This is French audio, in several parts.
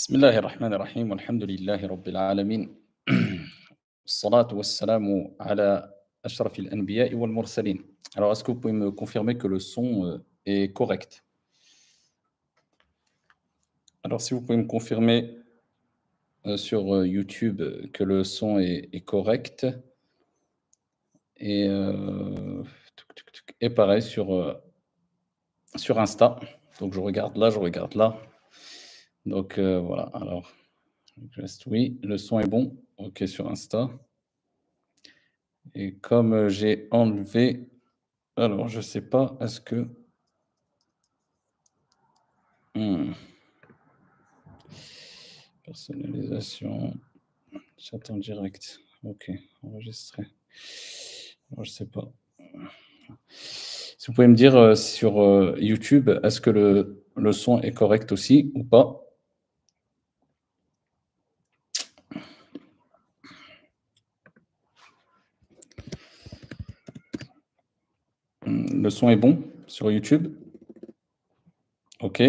Alors, est-ce que vous pouvez me confirmer que le son euh, est correct Alors, si vous pouvez me confirmer euh, sur euh, YouTube que le son est, correct. Et, pareil sur, sur Insta. Donc, je regarde là, je regarde là. Donc euh, voilà, alors, oui, le son est bon. OK sur Insta. Et comme euh, j'ai enlevé, alors je ne sais pas, est-ce que. Hmm. Personnalisation, chat en direct. OK, enregistré. je ne sais pas. Si vous pouvez me dire euh, sur YouTube, est-ce que le son est correct aussi ou pas Le son est bon sur YouTube Ok,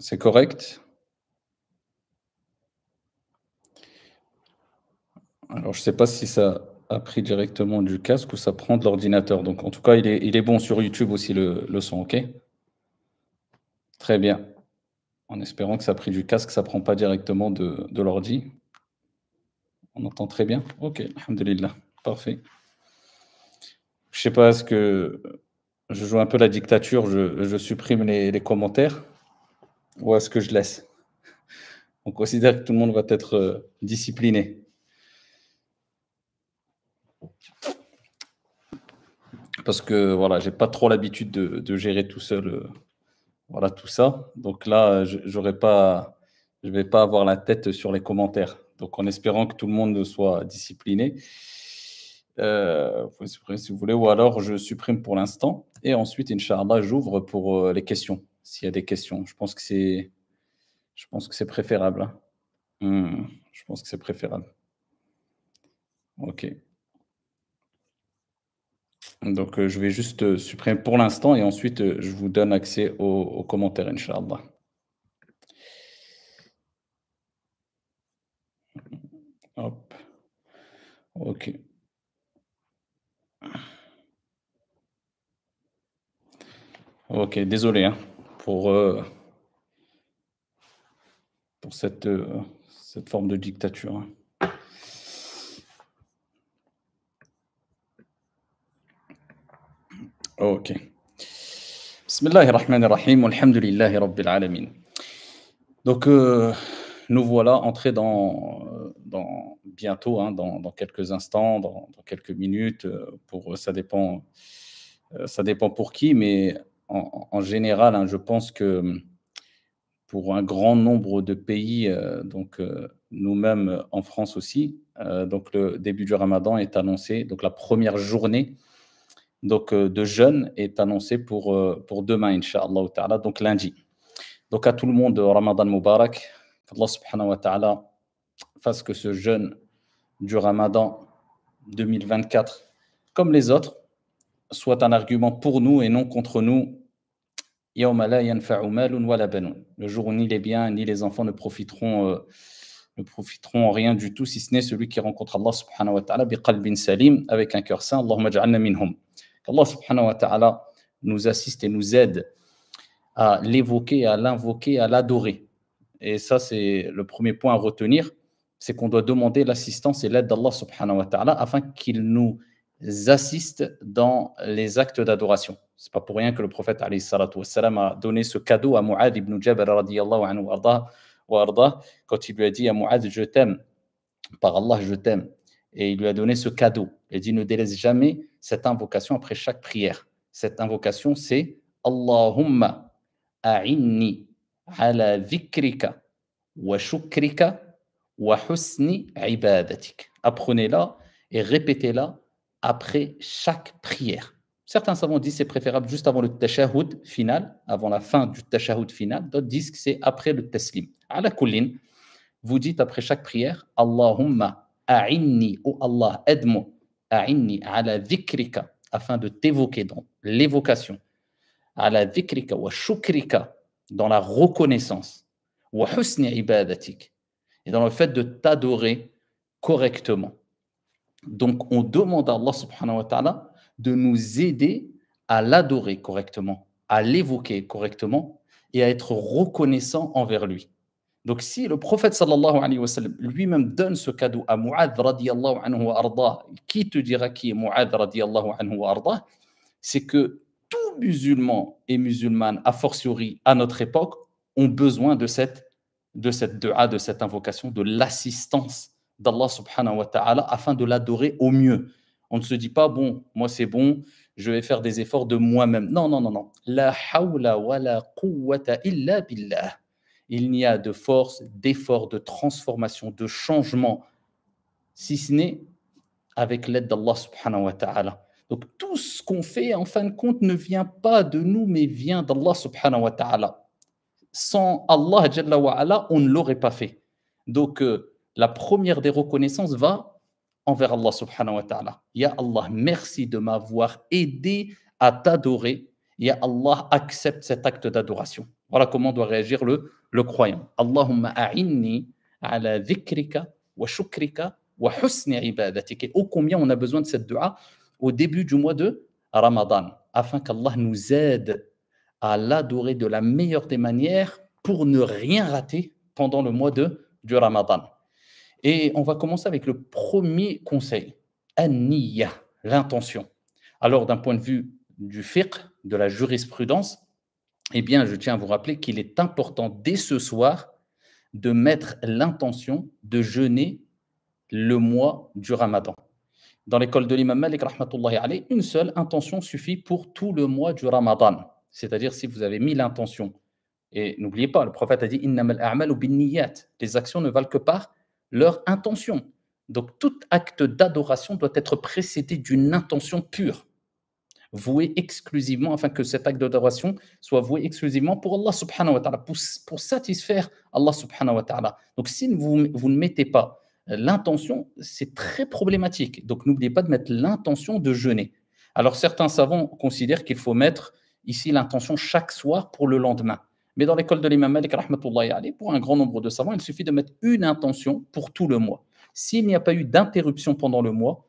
c'est correct. Alors, je ne sais pas si ça a pris directement du casque ou ça prend de l'ordinateur. Donc, en tout cas, il est, bon sur YouTube aussi, le, son, OK Très bien. En espérant que ça a pris du casque, ça ne prend pas directement de, l'ordi. On entend très bien OK, alhamdulillah. Parfait. Je ne sais pas, ce que je joue un peu la dictature, je, supprime les, commentaires ou est-ce que je laisse On considère que tout le monde va être euh, discipliné. Parce que voilà, j'ai pas trop l'habitude de, gérer tout seul, euh, voilà tout ça. Donc là, j'aurais pas, je vais pas avoir la tête sur les commentaires. Donc en espérant que tout le monde soit discipliné. Euh, vous pouvez supprimer si vous voulez, ou alors je supprime pour l'instant. Et ensuite, Inch'Allah, j'ouvre pour euh, les questions, s'il y a des questions. Je pense que c'est, je pense que c'est préférable. Hein. Hmm, je pense que c'est préférable. Ok. Donc, euh, je vais juste supprimer pour l'instant et ensuite, je vous donne accès aux, aux commentaires, Inch'Allah. Hop. Ok. Ok, désolé hein, pour, euh, pour cette, euh, cette forme de dictature. Hein. Ok. Bismillahirrahmanirrahim, ar rabbil alamin. Donc, euh, nous voilà entrés dans, dans bientôt, hein, dans, quelques instants, dans, dans quelques minutes, pour ça dépend, ça dépend pour qui, mais en, général, hein, je pense que hum, pour un grand nombre de pays, euh, donc euh, nous-mêmes euh, en France aussi, donc le début du Ramadan est annoncé, donc la première journée donc, de jeûne est annoncée pour, pour demain, Inch'Allah ta'ala, donc lundi. Donc à tout le monde, Ramadan Mubarak, Allah subhanahu wa ta'ala fasse que ce jeûne du Ramadan 2024, comme les autres, soit un argument pour nous et non contre nous le jour où ni les biens ni les enfants ne profiteront, euh, ne profiteront rien du tout, si ce n'est celui qui rencontre Allah subhanahu wa ta'ala salim, avec un cœur sain. Allahumma Allah subhanahu wa ta'ala nous assiste et nous aide à l'évoquer, à l'invoquer, à l'adorer. Et ça, c'est le premier point à retenir, c'est qu'on doit demander l'assistance et l'aide d'Allah subhanahu wa ta'ala afin qu'il nous assistent dans les actes d'adoration. n'est pas pour rien que le prophète a donné ce cadeau à Mu'ad ibn Jabal anhu, arda, arda, quand il lui a dit à Mu'adh je t'aime par Allah je t'aime et il lui a donné ce cadeau. Il dit ne délaisse jamais cette invocation après chaque prière. Cette invocation c'est Allahumma a'inni ala dhikrika wa shukrika wa husni ibadatik. Apprenez-la et répétez-la après chaque prière. Certains savants disent que c'est préférable juste avant le tashahoud final, avant la fin du tashahoud final. D'autres disent que c'est après le taslim. À la colline, vous dites après chaque prière Allahumma a'inni ou Allah aide-moi a'inni ala vikrika afin de t'évoquer dans l'évocation ala dhikrika wa shukrika dans la reconnaissance wa husni ibadatik et dans le fait de t'adorer correctement donc, on demande à Allah subhanahu wa ta'ala de nous aider à l'adorer correctement, à l'évoquer correctement et à être reconnaissant envers lui. Donc, si le prophète sallallahu alayhi wa sallam lui-même donne ce cadeau à Mu'adh radiallahu anhu wa arda, qui te dira qui est Mu'adh radiallahu anhu wa arda C'est que tous musulman et musulmane a fortiori à notre époque, ont besoin de cette, de cette dua, de cette invocation, de l'assistance d'Allah subhanahu wa ta'ala afin de l'adorer au mieux. On ne se dit pas, bon, moi c'est bon, je vais faire des efforts de moi-même. Non, non, non, non. La hawla wa la quwwata illa billah. Il n'y a de force, d'effort, de transformation, de changement, si ce n'est avec l'aide d'Allah subhanahu wa ta'ala. Donc tout ce qu'on fait, en fin de compte, ne vient pas de nous, mais vient d'Allah subhanahu wa ta'ala. Sans Allah, on ne l'aurait pas fait. Donc, euh, la première des reconnaissances va envers Allah subhanahu wa ta'ala. Ya Allah, merci de m'avoir aidé à t'adorer. Ya Allah, accepte cet acte d'adoration. Voilà comment doit réagir le, le croyant. Allahumma a'inni ala dhikrika wa shukrika wa husni ibadatika. ô combien on a besoin de cette dua au début du mois de Ramadan, afin qu'Allah nous aide à l'adorer de la meilleure des manières pour ne rien rater pendant le mois de, du Ramadan. Et on va commencer avec le premier conseil, l'intention. Alors, d'un point de vue du fiqh, de la jurisprudence, eh bien, je tiens à vous rappeler qu'il est important dès ce soir de mettre l'intention de jeûner le mois du ramadan. Dans l'école de l'imam Malik, alayh, une seule intention suffit pour tout le mois du ramadan. C'est-à-dire si vous avez mis l'intention, et n'oubliez pas, le prophète a dit « Innamal Les actions ne valent que par leur intention. Donc tout acte d'adoration doit être précédé d'une intention pure, vouée exclusivement, afin que cet acte d'adoration soit voué exclusivement pour Allah subhanahu wa ta'ala, pour, satisfaire Allah subhanahu wa ta'ala. Donc si vous, vous ne mettez pas euh, l'intention, c'est très problématique. Donc n'oubliez pas de mettre l'intention de jeûner. Alors certains savants considèrent qu'il faut mettre ici l'intention chaque soir pour le lendemain. Mais dans l'école de l'imam Malik, pour un grand nombre de savants, il suffit de mettre une intention pour tout le mois. S'il n'y a pas eu d'interruption pendant le mois,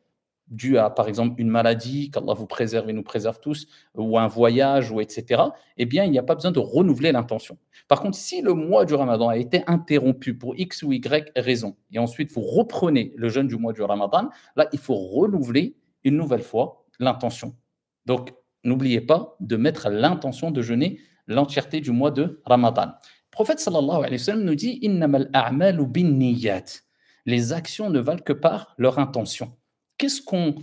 due à, par exemple, une maladie, qu'Allah vous préserve et nous préserve tous, ou un voyage, ou etc., eh bien, il n'y a pas besoin de renouveler l'intention. Par contre, si le mois du ramadan a été interrompu pour X ou Y raison, et ensuite vous reprenez le jeûne du mois du ramadan, là, il faut renouveler une nouvelle fois l'intention. Donc, n'oubliez pas de mettre l'intention de jeûner l'entièreté du mois de Ramadan. Le prophète alayhi wa sallam nous dit Les actions ne valent que par leur intention. Qu'est-ce qu'on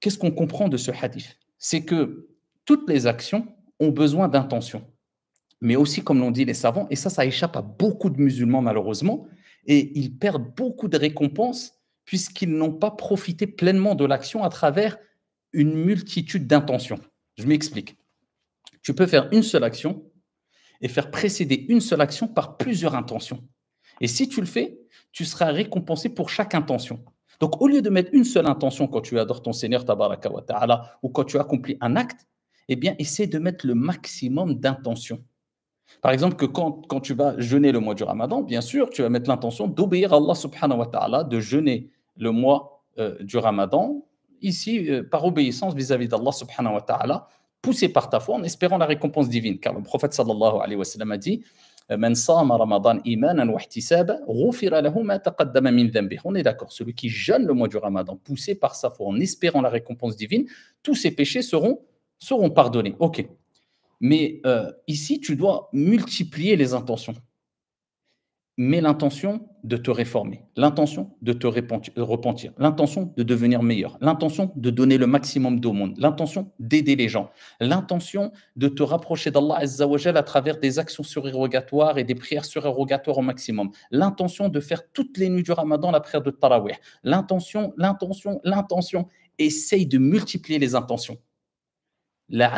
qu'est-ce qu'on comprend de ce hadith C'est que toutes les actions ont besoin d'intention. Mais aussi, comme l'ont dit les savants, et ça, ça échappe à beaucoup de musulmans malheureusement, et ils perdent beaucoup de récompenses puisqu'ils n'ont pas profité pleinement de l'action à travers une multitude d'intentions. Je m'explique. Tu peux faire une seule action et faire précéder une seule action par plusieurs intentions. Et si tu le fais, tu seras récompensé pour chaque intention. Donc, au lieu de mettre une seule intention quand tu adores ton Seigneur tabaraka wa ta'ala ou quand tu accomplis un acte, eh bien, essaie de mettre le maximum d'intentions. Par exemple, que quand, tu vas jeûner le mois du Ramadan, bien sûr, tu vas mettre l'intention d'obéir à Allah subhanahu wa ta'ala, de jeûner le mois euh, du Ramadan, ici, euh, par obéissance vis-à-vis d'Allah subhanahu wa ta'ala, poussé par ta foi en espérant la récompense divine. Car le prophète sallallahu alayhi wa sallam a dit on est d'accord, celui qui jeûne le mois du Ramadan, poussé par sa foi, en espérant la récompense divine, tous ses péchés seront, seront pardonnés. Ok. Mais euh, ici, tu dois multiplier les intentions mais l'intention de te réformer, l'intention de te repentir, l'intention de devenir meilleur, l'intention de donner le maximum d'au monde, l'intention d'aider les gens, l'intention de te rapprocher d'Allah à travers des actions surérogatoires et des prières surérogatoires au maximum, l'intention de faire toutes les nuits du ramadan la prière de Taraweh, l'intention, l'intention, l'intention, essaye de multiplier les intentions. La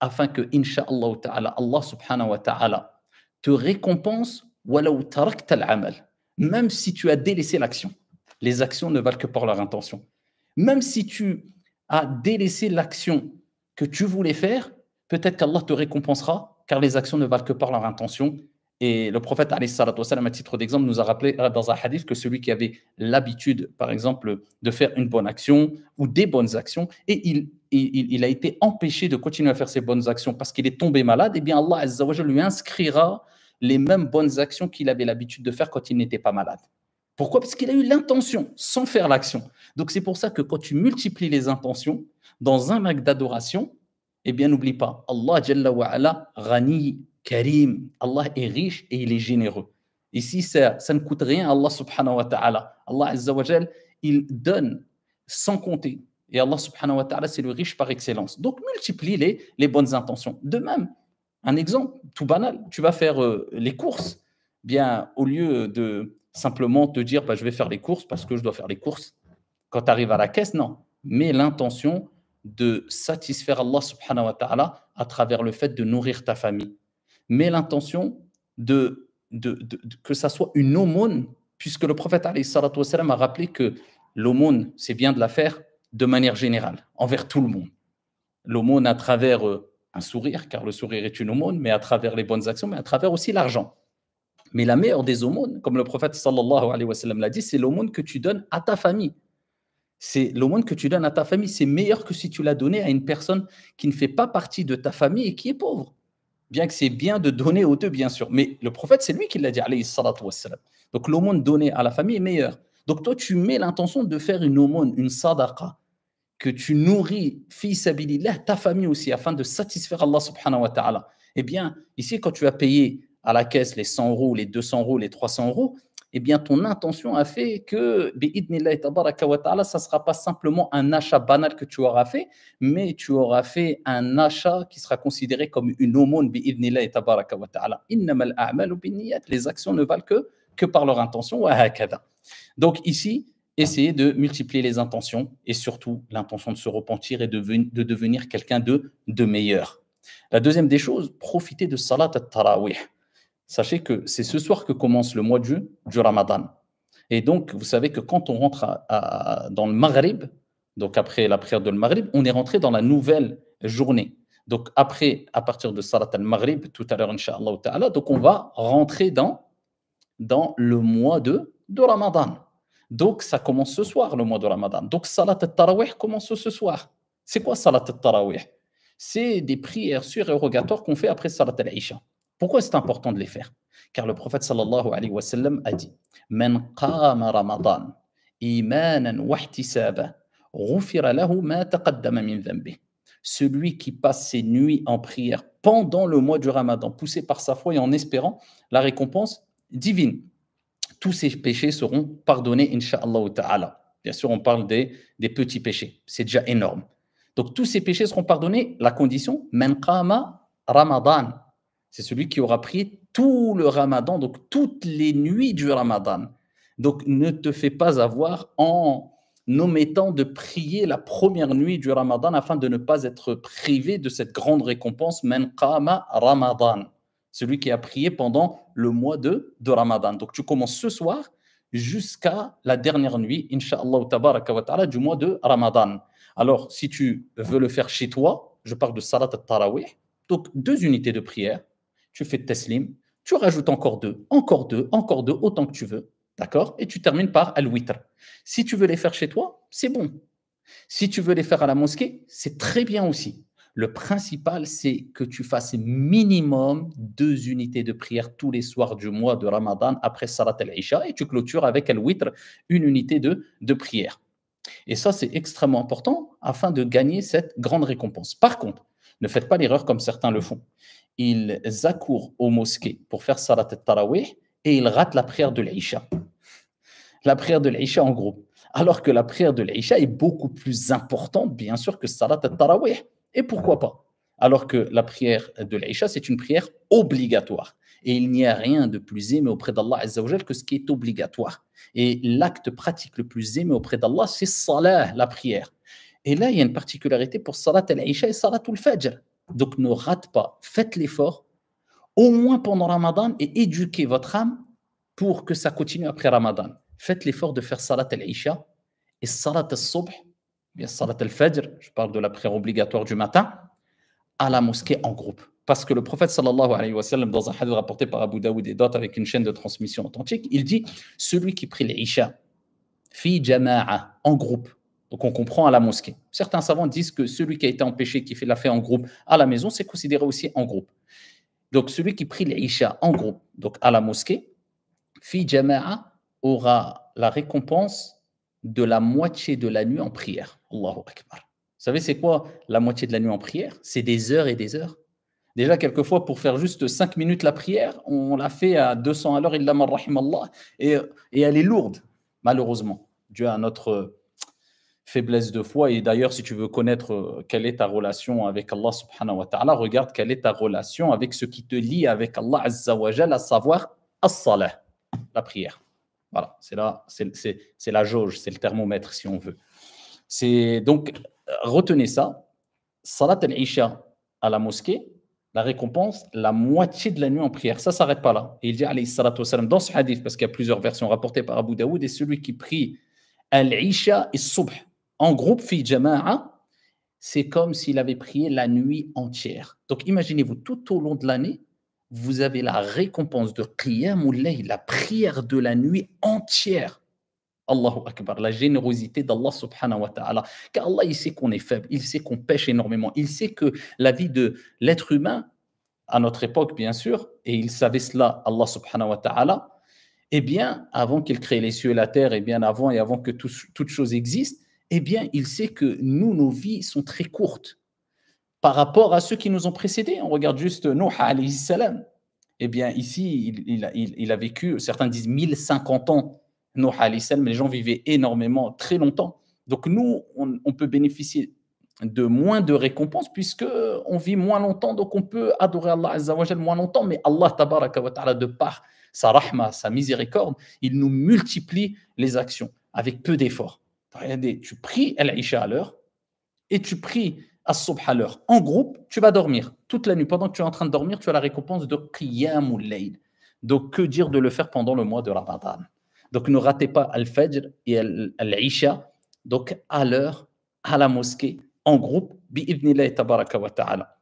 afin que, inshaAllah ta'ala, Allah subhanahu wa ta'ala, te récompense même si tu as délaissé l'action. Les actions ne valent que par leur intention. Même si tu as délaissé l'action que tu voulais faire, peut-être qu'Allah te récompensera, car les actions ne valent que par leur intention. Et le prophète, à titre d'exemple, nous a rappelé euh, dans un hadith que celui qui avait l'habitude, par exemple, de faire une bonne action ou des bonnes actions, et il, il, a été empêché de continuer à faire ses bonnes actions parce qu'il est tombé malade, et eh bien Allah lui inscrira les mêmes bonnes actions qu'il avait l'habitude de faire quand il n'était pas malade. Pourquoi Parce qu'il a eu l'intention sans faire l'action. Donc c'est pour ça que quand tu multiplies les intentions dans un acte d'adoration, eh bien n'oublie pas, Allah Jalla wa ala, Rani, Karim, Allah est riche et il est généreux. Ici, ça, ça ne coûte rien à Allah subhanahu wa ta'ala. Allah Azza wa il donne sans compter. Et Allah subhanahu wa ta'ala, c'est le riche par excellence. Donc multiplie les, les bonnes intentions. De même, un exemple tout banal, tu vas faire euh, les courses. Bien, au lieu de simplement te dire bah, je vais faire les courses parce que je dois faire les courses, quand tu arrives à la caisse, non. Mais l'intention de satisfaire Allah subhanahu wa ta'ala à travers le fait de nourrir ta famille. Mais l'intention de, que ça soit une aumône, puisque le prophète a rappelé que l'aumône, c'est bien de la faire de manière générale, envers tout le monde. L'aumône à travers euh, un sourire, car le sourire est une aumône, mais à travers les bonnes actions, mais à travers aussi l'argent. Mais la meilleure des aumônes, comme le prophète sallallahu alayhi wa sallam l'a dit, c'est l'aumône que tu donnes à ta famille. C'est l'aumône que tu donnes à ta famille, c'est meilleur que si tu l'as donné à une personne qui ne fait pas partie de ta famille et qui est pauvre. Bien que c'est bien de donner aux deux, bien sûr. Mais le prophète, c'est lui qui l'a dit, alayhi salatu wa sallam. Donc l'aumône donnée à la famille est meilleure. Donc toi, tu mets l'intention de faire une aumône, une sadaqa, que tu nourris, fils ta famille aussi, afin de satisfaire Allah subhanahu wa ta'ala. Eh bien, ici, quand tu as payé à la caisse les 100 euros, les 200 euros, les 300 euros, eh bien, ton intention a fait que, wa ta'ala, ça ne sera pas simplement un achat banal que tu auras fait, mais tu auras fait un achat qui sera considéré comme une aumône, ta'ala. Les actions ne valent que, que par leur intention, Donc, ici, essayer de multiplier les intentions et surtout l'intention de se repentir et de, devenir quelqu'un de, de meilleur. La deuxième des choses, profitez de Salat al-Tarawih. Sachez que c'est ce soir que commence le mois de du Ramadan. Et donc, vous savez que quand on rentre dans le Maghrib, donc après la prière de le Maghrib, on est rentré dans la nouvelle journée. Donc après, à partir de Salat al-Maghrib, tout à l'heure, Inch'Allah donc on va rentrer dans, dans le mois de, de Ramadan. Donc, ça commence ce soir, le mois de Ramadan. Donc, Salat al-Tarawih commence ce soir. C'est quoi Salat al-Tarawih C'est des prières surérogatoires qu'on fait après Salat al-Isha. Pourquoi c'est important de les faire Car le prophète sallallahu alayhi wa a dit Man Ramadan imanan wahti ghufira lahu ma taqaddama min Celui qui passe ses nuits en prière pendant le mois du Ramadan, poussé par sa foi et en espérant la récompense divine, tous ces péchés seront pardonnés, incha'Allah ta'ala. Bien sûr, on parle des, petits péchés, c'est déjà énorme. Donc tous ces péchés seront pardonnés, la condition, man ramadan. C'est celui qui aura prié tout le ramadan, donc toutes les nuits du ramadan. Donc ne te fais pas avoir en omettant de prier la première nuit du ramadan afin de ne pas être privé de cette grande récompense, menqama ramadan celui qui a prié pendant le mois de, de Ramadan. Donc tu commences ce soir jusqu'à la dernière nuit, Inch'Allah du mois de Ramadan. Alors, si tu veux le faire chez toi, je parle de Salat al-Tarawih, donc deux unités de prière, tu fais teslim, tu rajoutes encore deux, encore deux, encore deux, autant que tu veux, d'accord Et tu termines par Al-Witr. Si tu veux les faire chez toi, c'est bon. Si tu veux les faire à la mosquée, c'est très bien aussi. Le principal, c'est que tu fasses minimum deux unités de prière tous les soirs du mois de Ramadan après Salat al-Isha et tu clôtures avec Al-Witr une unité de, de prière. Et ça, c'est extrêmement important afin de gagner cette grande récompense. Par contre, ne faites pas l'erreur comme certains le font. Ils accourent aux mosquées pour faire Salat al-Tarawih et ils ratent la prière de l'Isha. La prière de l'Isha en groupe. Alors que la prière de l'Isha est beaucoup plus importante, bien sûr, que Salat al-Tarawih. Et pourquoi pas Alors que la prière de l'Aïcha, c'est une prière obligatoire. Et il n'y a rien de plus aimé auprès d'Allah Azzawajal que ce qui est obligatoire. Et l'acte pratique le plus aimé auprès d'Allah, c'est salah, la prière. Et là, il y a une particularité pour salat al-Aisha et salat al-Fajr. Donc ne rate pas, faites l'effort, au moins pendant Ramadan, et éduquez votre âme pour que ça continue après Ramadan. Faites l'effort de faire salat al-Aisha et salat al-Subh bien je parle de la prière obligatoire du matin, à la mosquée en groupe. Parce que le prophète dans un hadith rapporté par Abu Daoud et d'autres avec une chaîne de transmission authentique, il dit Celui qui prie Isha fi jama'a, en groupe. Donc on comprend à la mosquée. Certains savants disent que celui qui a été empêché, qui fait l'a fait en groupe à la maison, c'est considéré aussi en groupe. Donc celui qui prie Isha en groupe, donc à la mosquée, fi jama'a, aura la récompense de la moitié de la nuit en prière. Vous savez, c'est quoi la moitié de la nuit en prière C'est des heures et des heures. Déjà, quelquefois, pour faire juste cinq minutes la prière, on l'a fait à 200 à l'heure, il et, et elle est lourde, malheureusement, Dieu a notre faiblesse de foi. Et d'ailleurs, si tu veux connaître euh, quelle est ta relation avec Allah regarde quelle est ta relation avec ce qui te lie avec Allah azza wa à savoir la prière. Voilà, c'est là, c'est la jauge, c'est le thermomètre si on veut. C'est donc retenez ça. Salat al-Isha à la mosquée, la récompense, la moitié de la nuit en prière. Ça s'arrête pas là. Et il dit, alayhi salam, dans ce hadith, parce qu'il y a plusieurs versions rapportées par Abu Daoud, et celui qui prie Al-Isha et Subh, en groupe fi c'est comme s'il avait prié la nuit entière. Donc imaginez-vous, tout au long de l'année, vous avez la récompense de Qiyam la prière de la nuit entière. Allahu Akbar, la générosité d'Allah subhanahu wa ta'ala. Car Allah, il sait qu'on est faible, il sait qu'on pêche énormément, il sait que la vie de l'être humain, à notre époque bien sûr, et il savait cela, Allah subhanahu wa ta'ala, eh bien, avant qu'il crée les cieux et la terre, et bien avant et avant que toutes toute existent, eh bien, il sait que nous, nos vies sont très courtes par rapport à ceux qui nous ont précédés. On regarde juste Noah alayhi salam. Eh bien, ici, il, il, a vécu, certains disent 1050 ans, Noah alayhi salam, les gens vivaient énormément, très longtemps. Donc nous, on, peut bénéficier de moins de récompenses puisque on vit moins longtemps, donc on peut adorer Allah Azzawajal moins longtemps, mais Allah Tabaraka wa Ta'ala, de par sa rahma, sa miséricorde, il nous multiplie les actions avec peu d'efforts. Regardez, tu pries Al-Isha à l'heure et tu pries à à l'heure, en groupe, tu vas dormir. Toute la nuit, pendant que tu es en train de dormir, tu as la récompense de Qiyam ou Layl. Donc, que dire de le faire pendant le mois de Ramadan Donc, ne ratez pas Al-Fajr et Al-Isha, donc à l'heure, à la mosquée, en groupe, tabaraka wa ta'ala.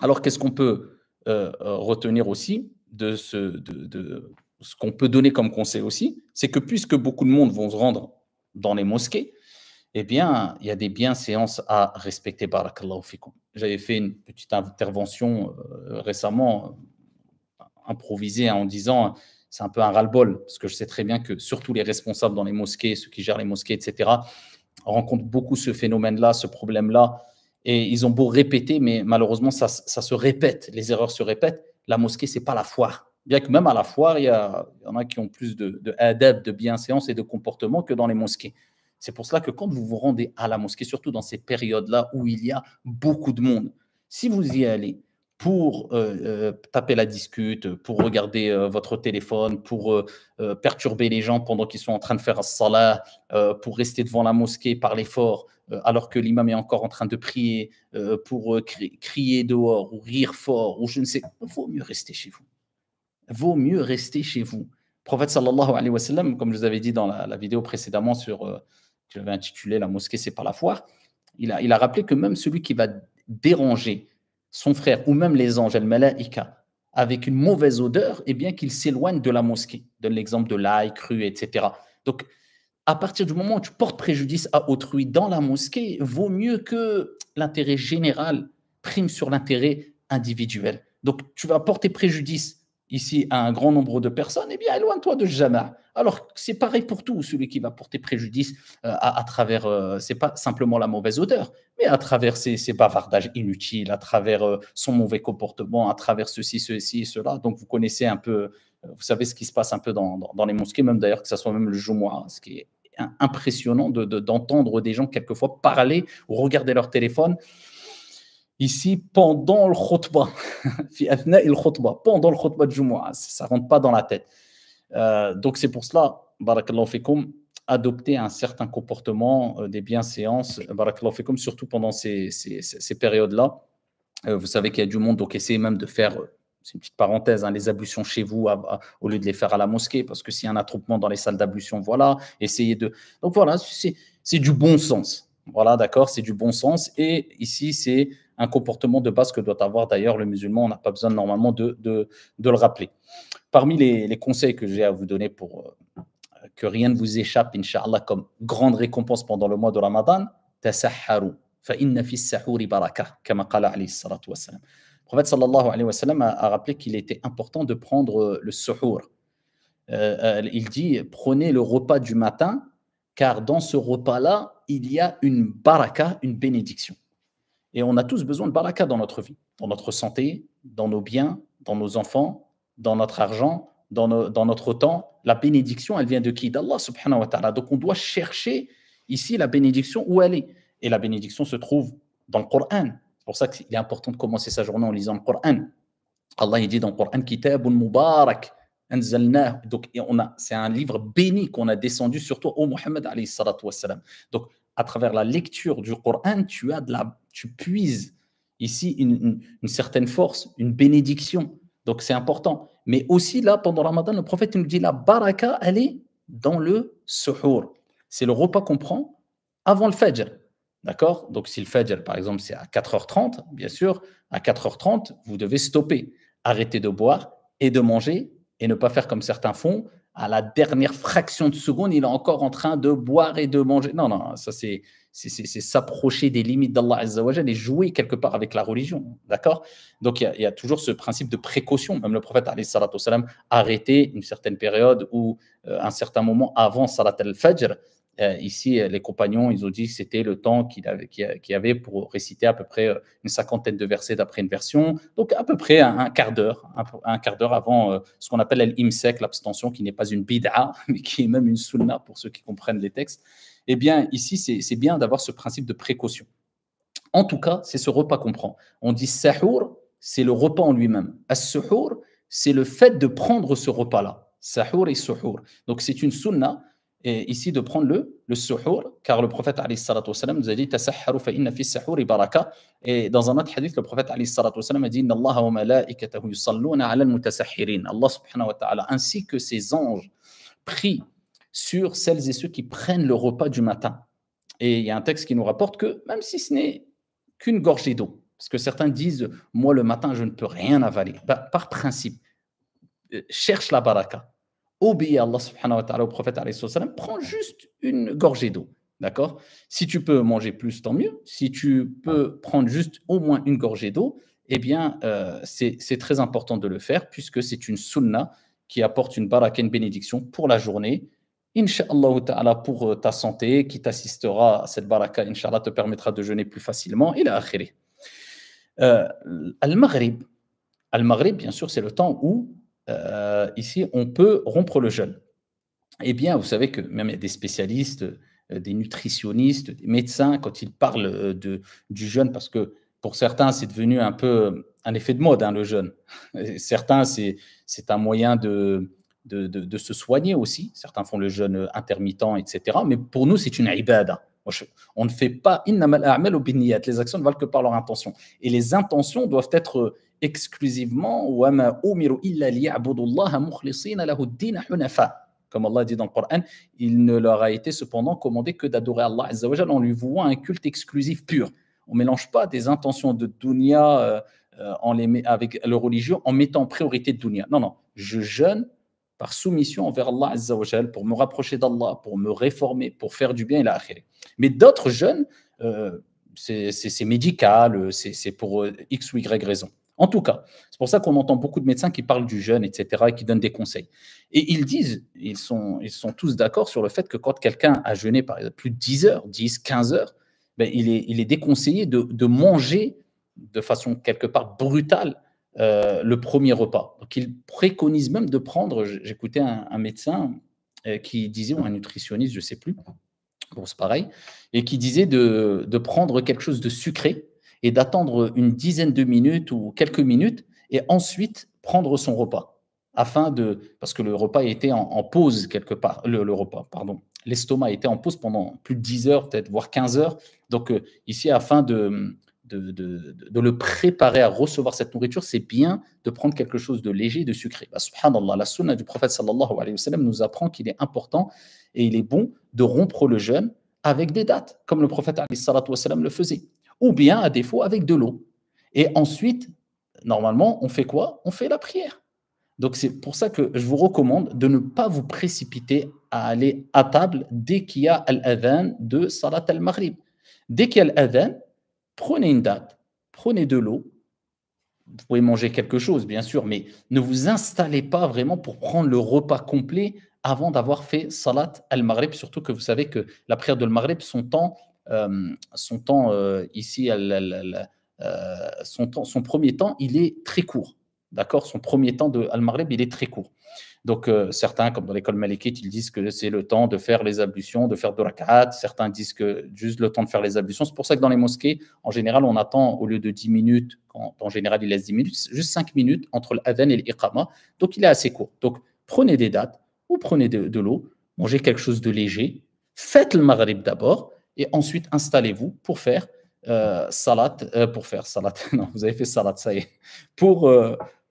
Alors, qu'est-ce qu'on peut euh, euh, retenir aussi de ce, de, de, ce qu'on peut donner comme conseil aussi C'est que puisque beaucoup de monde vont se rendre dans les mosquées, eh bien, il y a des bienséances à respecter, barakallahu J'avais fait une petite intervention euh, récemment, improvisée, hein, en disant c'est un peu un ras-le-bol, parce que je sais très bien que surtout les responsables dans les mosquées, ceux qui gèrent les mosquées, etc., rencontrent beaucoup ce phénomène-là, ce problème-là, et ils ont beau répéter, mais malheureusement, ça, se répète, les erreurs se répètent. La mosquée, c'est pas la foire. Bien que même à la foire, il y, y en a qui ont plus de, de bienséances de bienséance et de comportement que dans les mosquées. C'est pour cela que quand vous vous rendez à la mosquée, surtout dans ces périodes-là où il y a beaucoup de monde, si vous y allez pour euh, euh, taper la discute, pour regarder euh, votre téléphone, pour perturber les gens pendant qu'ils sont en train de faire un salah, pour rester devant la mosquée, parler fort, alors que l'imam est encore en train de prier, pour crier dehors ou rire fort, ou je ne sais, vaut mieux rester chez vous. Vaut mieux rester chez vous. Prophète sallallahu alayhi wa sallam, comme je vous avais dit dans la, la vidéo précédemment sur je l'avais intitulé La mosquée, c'est pas la foire. Il a, rappelé que même celui qui va déranger son frère ou même les anges, el avec une mauvaise odeur, eh bien qu'il s'éloigne de la mosquée. Donne l'exemple de l'ail cru, etc. Donc, à partir du moment où tu portes préjudice à autrui dans la mosquée, vaut mieux que l'intérêt général prime sur l'intérêt individuel. Donc, tu vas porter préjudice ici à un grand nombre de personnes, eh bien, éloigne-toi de Jana alors c'est pareil pour tout, celui qui va porter préjudice euh, à, travers, euh, c'est pas simplement la mauvaise odeur, mais à travers ses, bavardages inutiles, à travers euh, son mauvais comportement, à travers ceci, ceci cela. Donc vous connaissez un peu, vous savez ce qui se passe un peu dans, les mosquées, même d'ailleurs que ce soit même le moi hein, ce qui est impressionnant d'entendre des gens quelquefois parler ou regarder leur téléphone ici pendant le khutbah, pendant le khutbah de Jumu'ah, ça rentre pas dans la tête. Euh, donc c'est pour cela, barakallahu fikum, adopter un certain comportement des euh, des bienséances, barakallahu fikum, surtout pendant ces, périodes-là. Euh, vous savez qu'il y a du monde, donc essayez même de faire, c'est une petite parenthèse, hein, les ablutions chez vous au lieu de les faire à la mosquée, parce que s'il y a un attroupement dans les salles d'ablution, voilà, essayez de... Donc voilà, c'est du bon sens. Voilà, d'accord, c'est du bon sens. Et ici, c'est un comportement de base que doit avoir d'ailleurs le musulman. On n'a pas besoin normalement de, de le rappeler parmi les, conseils que j'ai à vous donner pour euh, que rien ne vous échappe, Inch'Allah, comme grande récompense pendant le mois de Ramadan, tasahharu. فإن في السحور بركة كما قال عليه الصلاة Le prophète sallallahu alayhi wa sallam a, rappelé qu'il était important de prendre euh, le suhour. Euh, il dit prenez le repas du matin, car dans ce repas-là, il y a une baraka, une bénédiction. Et on a tous besoin de baraka dans notre vie, dans notre santé, dans nos biens, dans nos enfants, dans notre argent, dans, notre temps, la bénédiction, elle vient de qui D'Allah subhanahu wa ta'ala. Donc on doit chercher ici la bénédiction où elle est. Et la bénédiction se trouve dans le Coran. C'est pour ça qu'il est important de commencer sa journée en lisant le Coran. Allah il dit dans le Coran Kitabun Mubarak. Donc, c'est un livre béni qu'on a descendu sur toi, au Muhammad. Donc, à travers la lecture du Coran, tu, as de la, tu puises ici une certaine force, une bénédiction donc c'est important. Mais aussi là, pendant Ramadan, le prophète nous dit la baraka, elle est dans le suhour. C'est le repas qu'on prend avant le fajr. D'accord Donc si le fajr, par exemple, c'est à 4h30, bien sûr, à 4h30, vous devez stopper, arrêter de boire et de manger et ne pas faire comme certains font, à la dernière fraction de seconde, il est encore en train de boire et de manger. Non, non, ça c'est s'approcher des limites d'Allah Azzawajal et jouer quelque part avec la religion. D'accord Donc il y, a, toujours ce principe de précaution. Même le prophète a arrêté une certaine période ou euh, un certain moment avant Salat al-Fajr euh, ici, euh, les compagnons, ils ont dit que c'était le temps qu'il avait, avait, pour réciter à peu près euh, une cinquantaine de versets d'après une version, donc à peu près un, quart d'heure, un, quart d'heure avant ce qu'on appelle l'imsec, l'abstention, qui n'est pas une bid'a, mais qui est même une sunna pour ceux qui comprennent les textes. Eh bien, ici, c'est bien d'avoir ce principe de précaution. En tout cas, c'est ce repas qu'on prend. On dit sahur, c'est le repas en lui-même. As-suhur, c'est le fait de prendre ce repas-là. Sahur et suhur. Donc, c'est une sunna ici de prendre le, le suhour, car le prophète salam, nous a dit Tasahharu fa inna fi Et dans un autre hadith, le prophète salam, a dit Inna Allah wa malaikatahu yusalluna ala mutasahhirin Allah subhanahu wa ta'ala, ainsi que ses anges, prient sur celles et ceux qui prennent le repas du matin. Et il y a un texte qui nous rapporte que, même si ce n'est qu'une gorgée d'eau, parce que certains disent Moi le matin, je ne peux rien avaler. par principe, euh, cherche la baraka obéis à Allah subhanahu wa ta'ala, au prophète alayhi salam, prends juste une gorgée d'eau. D'accord Si tu peux manger plus, tant mieux. Si tu peux prendre juste au moins une gorgée d'eau, eh bien, euh, c'est très important de le faire puisque c'est une sunna qui apporte une baraka, une bénédiction pour la journée. Inch'Allah ta'ala pour euh, ta santé, qui t'assistera à cette baraka, Inch'Allah te permettra de jeûner plus facilement euh, Al-Maghrib, Al-Maghrib, bien sûr, c'est le temps où euh, ici, on peut rompre le jeûne. Eh bien, vous savez que même des spécialistes, euh, des nutritionnistes, des médecins, quand ils parlent euh, de, du jeûne, parce que pour certains, c'est devenu un peu un effet de mode, hein, le jeûne. Certains, c'est un moyen de, de, se soigner aussi. Certains font le jeûne intermittent, etc. Mais pour nous, c'est une ibada. On ne fait pas Les actions ne valent que par leur intention. Et les intentions doivent être exclusivement comme Allah dit dans le Coran, il ne leur a été cependant commandé que d'adorer Allah en lui vouant un culte exclusif pur. On ne mélange pas des intentions de dunya euh, euh, avec le religieux en mettant en priorité de dunya. Non, non, je jeûne par soumission envers Allah pour me rapprocher d'Allah, pour me réformer, pour faire du bien et Mais d'autres jeunes, euh, c'est médical, euh, c'est pour euh, X ou Y raison. En tout cas, c'est pour ça qu'on entend beaucoup de médecins qui parlent du jeûne, etc., et qui donnent des conseils. Et ils disent, ils sont, ils sont tous d'accord sur le fait que quand quelqu'un a jeûné, par exemple, plus de 10 heures, 10, 15 heures, ben, il, est, il est déconseillé de manger de façon quelque part brutale euh, le premier repas. Donc, il préconise même de prendre, j'écoutais un, médecin euh, qui disait, ou un nutritionniste, je ne sais plus, bon, c'est pareil, et qui disait de, prendre quelque chose de sucré et d'attendre une dizaine de minutes ou quelques minutes, et ensuite prendre son repas, afin de, parce que le repas était en, pause quelque part, le, repas, pardon, l'estomac était en pause pendant plus de 10 heures, peut-être, voire 15 heures. Donc, euh, ici, afin de de, le préparer à recevoir cette nourriture, c'est bien de prendre quelque chose de léger de sucré. Bah, subhanallah, la sunna du prophète alayhi wa nous apprend qu'il est important et il est bon de rompre le jeûne avec des dates, comme le prophète sallallahu wa sallam le faisait, ou bien à défaut avec de l'eau. Et ensuite, normalement, on fait quoi On fait la prière. Donc c'est pour ça que je vous recommande de ne pas vous précipiter à aller à table dès qu'il y a l'adhan de Salat al-Maghrib. Dès qu'il y a l'adhan prenez une date, prenez de l'eau. Vous pouvez manger quelque chose, bien sûr, mais ne vous installez pas vraiment pour prendre le repas complet avant d'avoir fait Salat al-Maghrib, surtout que vous savez que la prière de l'Al-Maghrib, son temps, euh, son temps euh, ici, euh, son, temps, son premier temps, il est très court. D'accord Son premier temps de Al-Maghrib, il est très court. Donc, euh, certains, comme dans l'école malikite, ils disent que c'est le temps de faire les ablutions, de faire de rakat. Certains disent que juste le temps de faire les ablutions. C'est pour ça que dans les mosquées, en général, on attend au lieu de 10 minutes, quand en général il laisse 10 minutes, juste 5 minutes entre l'adhan et l'iqama. Donc, il est assez court. Donc, prenez des dates ou prenez de, l'eau, mangez quelque chose de léger, faites le maghrib d'abord et ensuite installez-vous pour faire euh, salat, euh, pour faire salat, non, vous avez fait salat, ça y est, pour,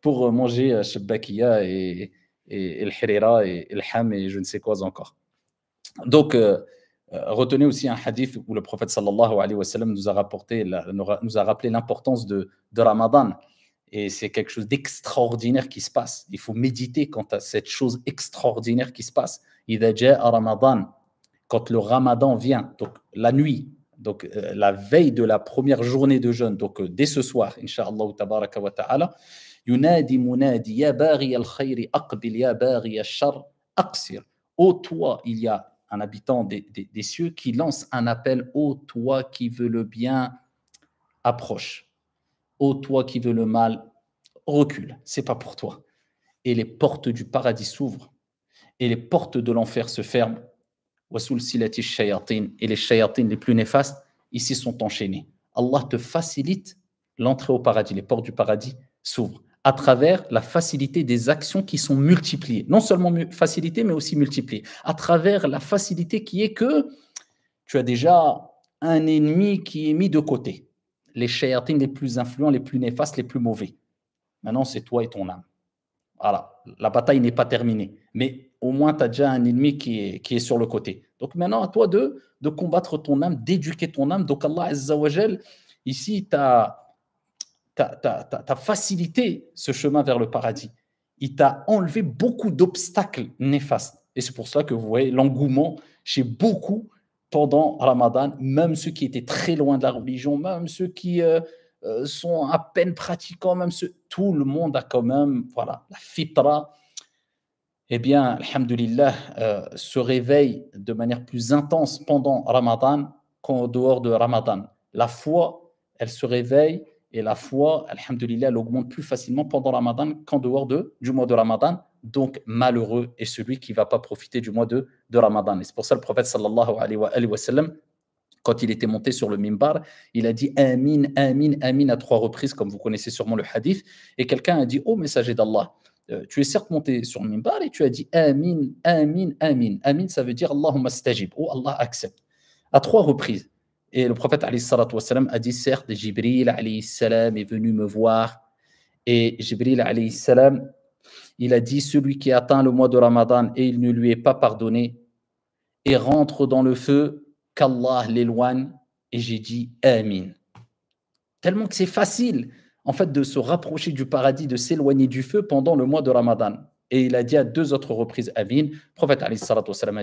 pour manger shabakia et et El et El Ham et je ne sais quoi encore. Donc, euh, euh, retenez aussi un hadith où le prophète sallallahu alayhi wa sallam nous a, rapporté, nous a rappelé l'importance de, de Ramadan. Et c'est quelque chose d'extraordinaire qui se passe. Il faut méditer quant à cette chose extraordinaire qui se passe. Ramadan, quand le Ramadan vient, donc la nuit, donc euh, la veille de la première journée de jeûne, donc dès ce soir, inshallah tabaraka wa ta'ala, Yunadi Ô toi, il y a un habitant des, cieux qui lance un appel, ô toi qui veux le bien, approche. Ô toi qui veux le mal, recule, c'est pas pour toi. Et les portes du paradis s'ouvrent et les portes de l'enfer se ferment. Et les shayatin les plus néfastes ici sont enchaînés. Allah te facilite l'entrée au paradis, les portes du paradis s'ouvrent à travers la facilité des actions qui sont multipliées. Non seulement facilité, mais aussi multipliées. À travers la facilité qui est que tu as déjà un ennemi qui est mis de côté. Les shayatines les plus influents, les plus néfastes, les plus mauvais. Maintenant, c'est toi et ton âme. Voilà, la bataille n'est pas terminée. Mais au moins, tu as déjà un ennemi qui est, qui est sur le côté. Donc maintenant, à toi de, de combattre ton âme, d'éduquer ton âme. Donc Allah ici, tu as t'a facilité ce chemin vers le paradis. Il t'a enlevé beaucoup d'obstacles néfastes. Et c'est pour cela que vous voyez l'engouement chez beaucoup pendant Ramadan, même ceux qui étaient très loin de la religion, même ceux qui euh, euh, sont à peine pratiquants, même ceux, tout le monde a quand même voilà, la fitra. Eh bien, alhamdulillah, euh, se réveille de manière plus intense pendant Ramadan qu'en dehors de Ramadan. La foi, elle se réveille et la foi, alhamdoulilah, elle augmente plus facilement pendant Ramadan qu'en dehors de, du mois de Ramadan. Donc, malheureux est celui qui ne va pas profiter du mois de, de Ramadan. Et c'est pour ça que le prophète, sallallahu alayhi wa, sallam, quand il était monté sur le mimbar, il a dit Amin, Amin, Amin à trois reprises, comme vous connaissez sûrement le hadith. Et quelqu'un a dit oh, messager d'Allah, euh, tu es certes monté sur le mimbar et tu as dit Amin, Amin, Amin. Amin, ça veut dire Allahumma stajib. Oh Allah accepte. À trois reprises. Et le prophète a dit certes, Jibril est venu me voir. Et Jibril il a dit celui qui atteint le mois de Ramadan et il ne lui est pas pardonné et rentre dans le feu, qu'Allah l'éloigne. Et j'ai dit Amin. Tellement que c'est facile en fait de se rapprocher du paradis, de s'éloigner du feu pendant le mois de Ramadan. Et il a dit à deux autres reprises Amin. Le prophète a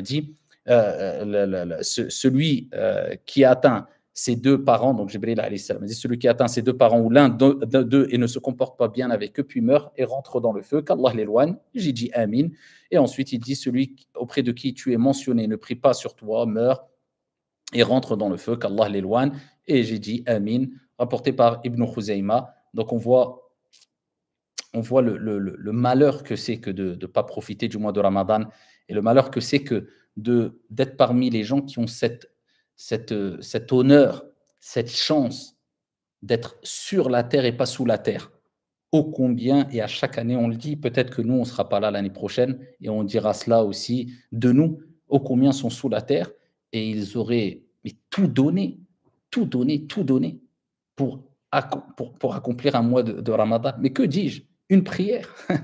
dit euh, euh, celui euh, qui atteint ses deux parents, donc Jibril dit celui qui atteint ses deux parents ou l'un d'eux et ne se comporte pas bien avec eux, puis meurt et rentre dans le feu, qu'Allah l'éloigne, j'ai dit Amin. Et ensuite il dit celui auprès de qui tu es mentionné ne prie pas sur toi, meurt et rentre dans le feu, qu'Allah l'éloigne, et j'ai dit Amin, rapporté par Ibn Khuzayma. Donc on voit on voit le, le, malheur que c'est que de ne pas profiter du mois de Ramadan et le malheur que c'est que d'être parmi les gens qui ont cette, euh, cet honneur, cette chance d'être sur la terre et pas sous la terre. Ô combien, et à chaque année on le dit, peut-être que nous on ne sera pas là l'année prochaine et on dira cela aussi de nous, ô combien sont sous la terre et ils auraient mais, tout donné, tout donné, tout donné pour, accomplir un mois de, de Ramadan. Mais que dis-je Une prière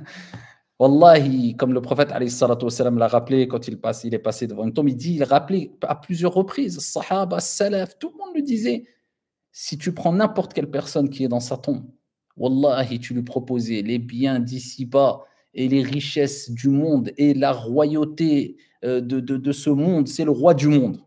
Wallahi, comme le prophète l'a rappelé quand il, passe, il est passé devant une tombe, il dit, il rappelait à plusieurs reprises, sahaba, salaf, tout le monde le disait, si tu prends n'importe quelle personne qui est dans sa tombe, Wallahi, tu lui proposais les biens d'ici-bas et les richesses du monde et la royauté euh, de, ce monde, c'est le roi du monde.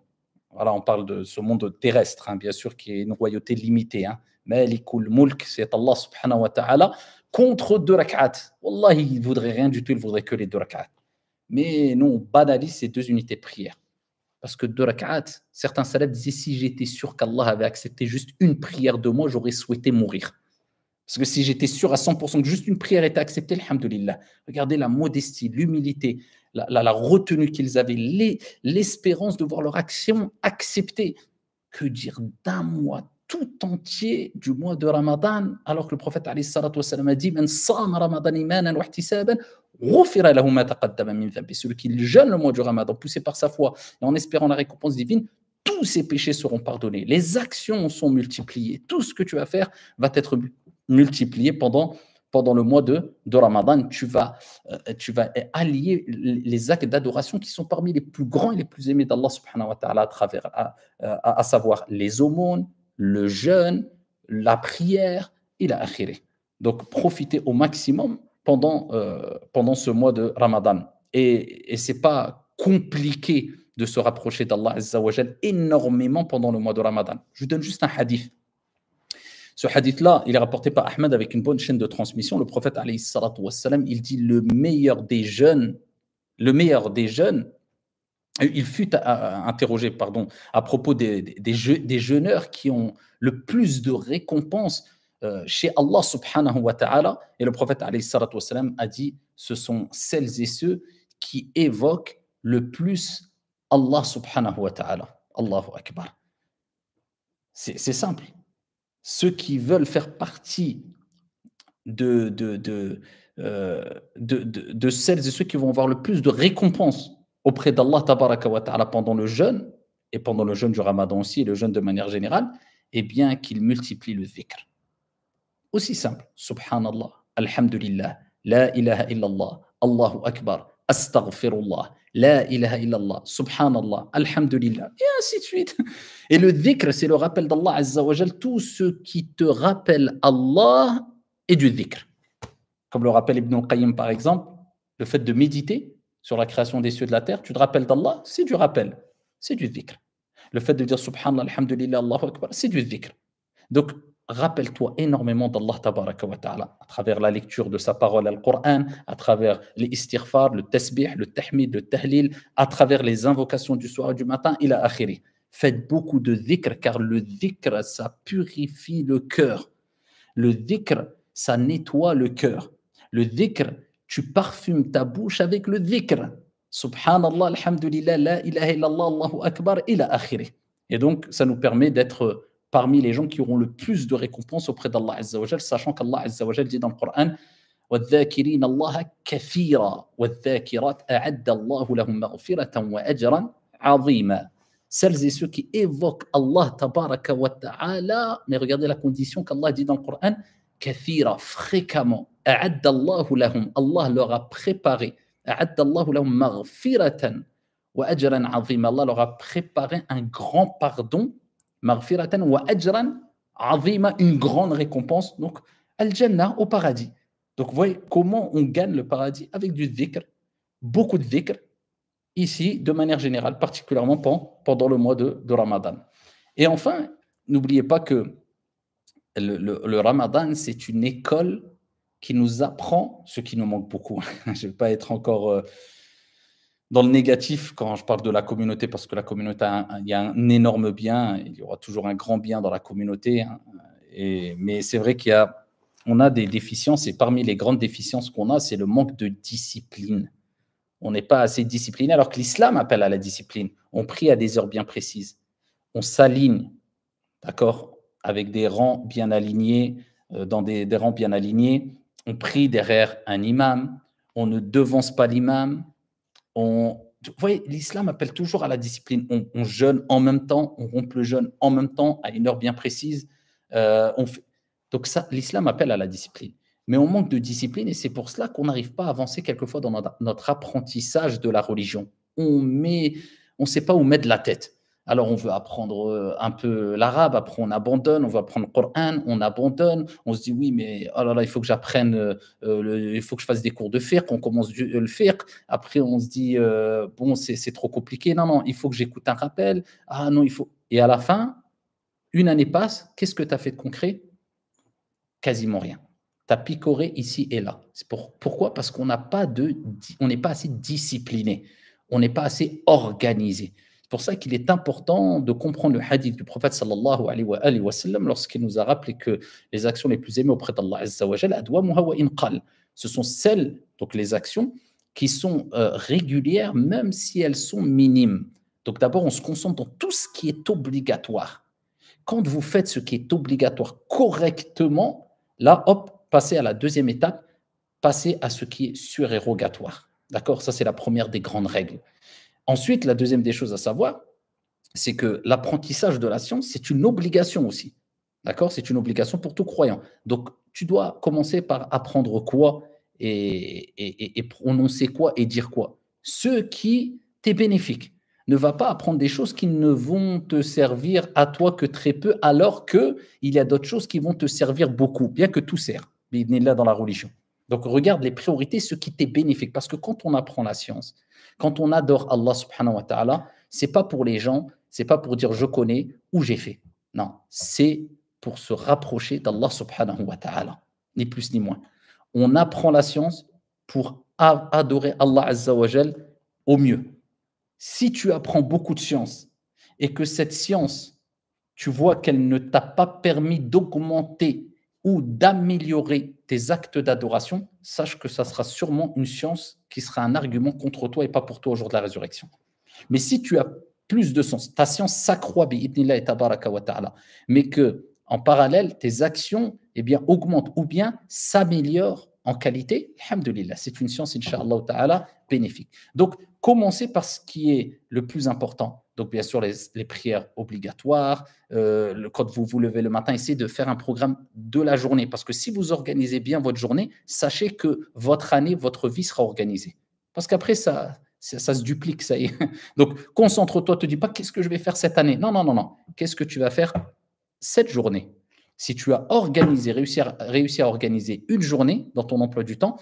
Voilà, on parle de ce monde terrestre, hein, bien sûr, qui est une royauté limitée. Hein. Malikul Mulk, c'est Allah subhanahu wa ta'ala contre deux rak'at. Wallah, il ne voudrait rien du tout, il voudrait que les deux rak'at. Mais non, on banalise ces deux unités de prière. Parce que deux rak'at, certains salafs disaient si j'étais sûr qu'Allah avait accepté juste une prière de moi, j'aurais souhaité mourir. Parce que si j'étais sûr à 100% que juste une prière était acceptée, alhamdulillah. Regardez la modestie, l'humilité, la, la, la, retenue qu'ils avaient, l'espérance de voir leur action acceptée. Que dire d'un mois tout entier du mois de Ramadan, alors que le prophète a dit Celui qui jeûne le mois du Ramadan, poussé par sa foi et en espérant la récompense divine, tous ses péchés seront pardonnés. Les actions sont multipliées. Tout ce que tu vas faire va être multiplié pendant, pendant le mois de, de Ramadan. Tu vas, euh, tu vas allier les actes d'adoration qui sont parmi les plus grands et les plus aimés d'Allah subhanahu wa ta'ala à travers, à, euh, à, à savoir les aumônes, le jeûne, la prière et la akhiré. Donc profitez au maximum pendant, euh, pendant ce mois de Ramadan. Et, et ce n'est pas compliqué de se rapprocher d'Allah Azzawajal énormément pendant le mois de Ramadan. Je vous donne juste un hadith. Ce hadith-là, il est rapporté par Ahmed avec une bonne chaîne de transmission. Le prophète, wassalam, il dit le meilleur des jeunes, le meilleur des jeunes, il fut interrogé pardon, à propos des, des, jeûneurs qui ont le plus de récompenses euh, chez Allah subhanahu wa ta'ala. Et le prophète a dit ce sont celles et ceux qui évoquent le plus Allah subhanahu wa ta'ala. Allahu akbar. C'est simple. Ceux qui veulent faire partie euh, de, de celles et ceux qui vont avoir le plus de récompenses auprès d'Allah Ta'ala pendant le jeûne, et pendant le jeûne du Ramadan aussi, et le jeûne de manière générale, et eh bien qu'il multiplie le dhikr. Aussi simple, subhanallah, alhamdulillah, la ilaha illallah, Allahu Akbar, astaghfirullah, la ilaha illallah, subhanallah, alhamdulillah, et ainsi de suite. Et le dhikr, c'est le rappel d'Allah Azza Azzawajal, tout ce qui te rappelle Allah est du dhikr. Comme le rappelle Ibn al-Qayyim par exemple, le fait de méditer, sur la création des cieux de la terre, tu te rappelles d'Allah, c'est du rappel, c'est du dhikr. Le fait de dire subhanallah, alhamdulillah, Allahu akbar, c'est du dhikr. Donc, rappelle-toi énormément d'Allah tabaraka wa ta'ala à travers la lecture de sa parole al quran à travers les istighfar, le tasbih, le tahmid, le tahlil, à travers les invocations du soir et du matin, il a akhiri. Faites beaucoup de dhikr car le dhikr ça purifie le cœur. Le dhikr ça nettoie le cœur. Le dhikr tu parfumes ta bouche avec le dhikr. Subhanallah, alhamdulillah, la ilaha illallah, Allahu akbar, ila akhiri. Et donc, ça nous permet d'être parmi les gens qui auront le plus de récompenses auprès d'Allah Azzawajal, sachant qu'Allah Azzawajal dit dans le Coran وَالذَّاكِرِينَ اللَّهَ كَثِيرًا وَالذَّاكِرَاتْ أَعَدَّ اللَّهُ لَهُمْ مَغْفِرَةً وَأَجْرًا عَظِيمًا Celles et ceux qui évoquent Allah Tabaraka wa Ta'ala, mais regardez la condition qu'Allah dit dans le Coran, كَثِيرًا, fréquemment. Allah leur a préparé. a préparé un grand pardon. une grande récompense. Donc, al-jannah au paradis. Donc, vous voyez comment on gagne le paradis avec du dhikr, beaucoup de dhikr, ici, de manière générale, particulièrement pendant le mois de, Ramadan. Et enfin, n'oubliez pas que le Ramadan, c'est une école qui nous apprend ce qui nous manque beaucoup. je ne vais pas être encore euh, dans le négatif quand je parle de la communauté, parce que la communauté, il y a un énorme bien, il y aura toujours un grand bien dans la communauté. Hein. mais c'est vrai qu'il a, on a des déficiences, et parmi les grandes déficiences qu'on a, c'est le manque de discipline. On n'est pas assez discipliné, alors que l'islam appelle à la discipline. On prie à des heures bien précises. On s'aligne, d'accord, avec des rangs bien alignés, euh, dans des, des rangs bien alignés on prie derrière un imam, on ne devance pas l'imam, on... Vous voyez, l'islam appelle toujours à la discipline. On, jeûne en même temps, on rompt le jeûne en même temps, à une heure bien précise. Euh, on fait... Donc ça, l'islam appelle à la discipline. Mais on manque de discipline et c'est pour cela qu'on n'arrive pas à avancer quelquefois dans notre apprentissage de la religion. On met, on ne sait pas où mettre la tête. Alors on veut apprendre euh, un peu l'arabe, après on abandonne, on veut apprendre le Coran, on abandonne, on se dit oui mais oh là il faut que j'apprenne, euh, euh, il faut que je fasse des cours de fiqh, on commence le fiqh, après on se dit bon c'est trop compliqué, non non, il faut que j'écoute un rappel, ah non il faut... Et à la fin, une année passe, qu'est-ce que tu as fait de concret Quasiment rien. Tu as picoré ici et là. Pour, pourquoi Parce qu'on n'a pas, de, on n'est pas assez discipliné, on n'est pas assez organisé pour ça qu'il est important de comprendre le hadith du prophète sallallahu alayhi wa, sallam lorsqu'il nous a rappelé que les actions les plus aimées auprès d'Allah azza ce sont celles, donc les actions, qui sont euh, régulières même si elles sont minimes. Donc d'abord, on se concentre dans tout ce qui est obligatoire. Quand vous faites ce qui est obligatoire correctement, là, hop, passez à la deuxième étape, passez à ce qui est surérogatoire. D'accord Ça, c'est la première des grandes règles. Ensuite, la deuxième des choses à savoir, c'est que l'apprentissage de la science, c'est une obligation aussi. D'accord C'est une obligation pour tout croyant. Donc, tu dois commencer par apprendre quoi et, prononcer quoi et dire quoi. Ce qui t'est bénéfique. Ne va pas apprendre des choses qui ne vont te servir à toi que très peu, alors qu'il y a d'autres choses qui vont te servir beaucoup, bien que tout sert, il là dans la religion. Donc regarde les priorités, ce qui t'est bénéfique. Parce que quand on apprend la science, quand on adore Allah subhanahu wa ta'ala, c'est pas pour les gens, c'est pas pour dire je connais ou j'ai fait. Non, c'est pour se rapprocher d'Allah subhanahu wa ta'ala, ni plus ni moins. On apprend la science pour adorer Allah azza wa au mieux. Si tu apprends beaucoup de science et que cette science, tu vois qu'elle ne t'a pas permis d'augmenter ou d'améliorer tes actes d'adoration, sache que ça sera sûrement une science qui sera un argument contre toi et pas pour toi au jour de la résurrection. Mais si tu as plus de sens, ta science s'accroît, et mais que en parallèle, tes actions eh bien, augmentent ou bien s'améliorent en qualité, c'est une science, inshallah bénéfique. Donc, commencez par ce qui est le plus important, donc, bien sûr, les, prières obligatoires. Euh, quand vous vous levez le matin, essayez de faire un programme de la journée. Parce que si vous organisez bien votre journée, sachez que votre année, votre vie sera organisée. Parce qu'après, ça, ça, se duplique, ça y est. Donc, concentre-toi, te dis pas qu'est-ce que je vais faire cette année. Non, non, non, non. Qu'est-ce que tu vas faire cette journée Si tu as organisé, réussi à, réussi à organiser une journée dans ton emploi du temps,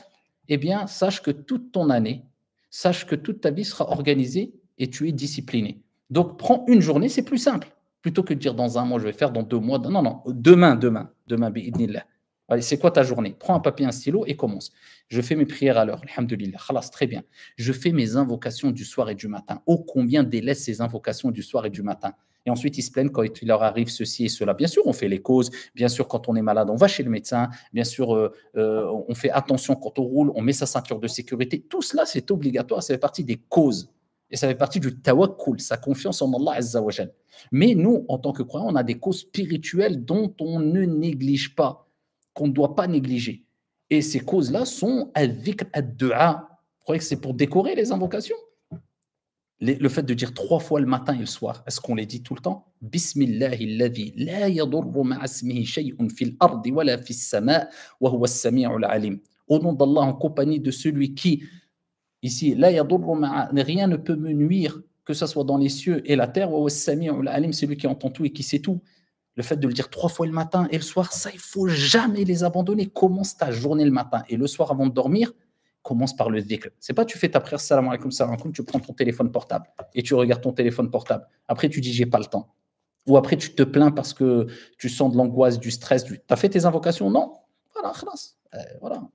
eh bien, sache que toute ton année, sache que toute ta vie sera organisée et tu es discipliné. Donc, prends une journée, c'est plus simple. Plutôt que de dire dans un mois, je vais faire, dans deux mois, non, non, demain, demain, demain, bi'idnillah. Allez, c'est quoi ta journée Prends un papier, un stylo et commence. Je fais mes prières à l'heure, alhamdulillah, très bien. Je fais mes invocations du soir et du matin. Oh, combien délaissent ces invocations du soir et du matin et ensuite, ils se plaignent quand il leur arrive ceci et cela. Bien sûr, on fait les causes. Bien sûr, quand on est malade, on va chez le médecin. Bien sûr, euh, euh, on fait attention quand on roule, on met sa ceinture de sécurité. Tout cela, c'est obligatoire. Ça fait partie des causes. Et ça fait partie du tawakkul, sa confiance en Allah Azzawajal. Mais nous, en tant que croyants, on a des causes spirituelles dont on ne néglige pas, qu'on ne doit pas négliger. Et ces causes-là sont avec al dua Vous croyez que c'est pour décorer les invocations Le fait de dire trois fois le matin et le soir, est-ce qu'on les dit tout le temps la yadurru ma'asmihi shay'un fil ardi wa la wa huwa Au nom d'Allah, en compagnie de celui qui Ici, là, rien ne peut me nuire, que ce soit dans les cieux et la terre, alim, c'est lui qui entend tout et qui sait tout. Le fait de le dire trois fois le matin et le soir, ça, il faut jamais les abandonner. Commence ta journée le matin et le soir avant de dormir, commence par le Ce C'est pas tu fais ta prière salam alaikum salam alaikum, tu prends ton téléphone portable et tu regardes ton téléphone portable. Après tu dis j'ai pas le temps. Ou après tu te plains parce que tu sens de l'angoisse, du stress, du... tu as fait tes invocations Non. Voilà, euh, voilà.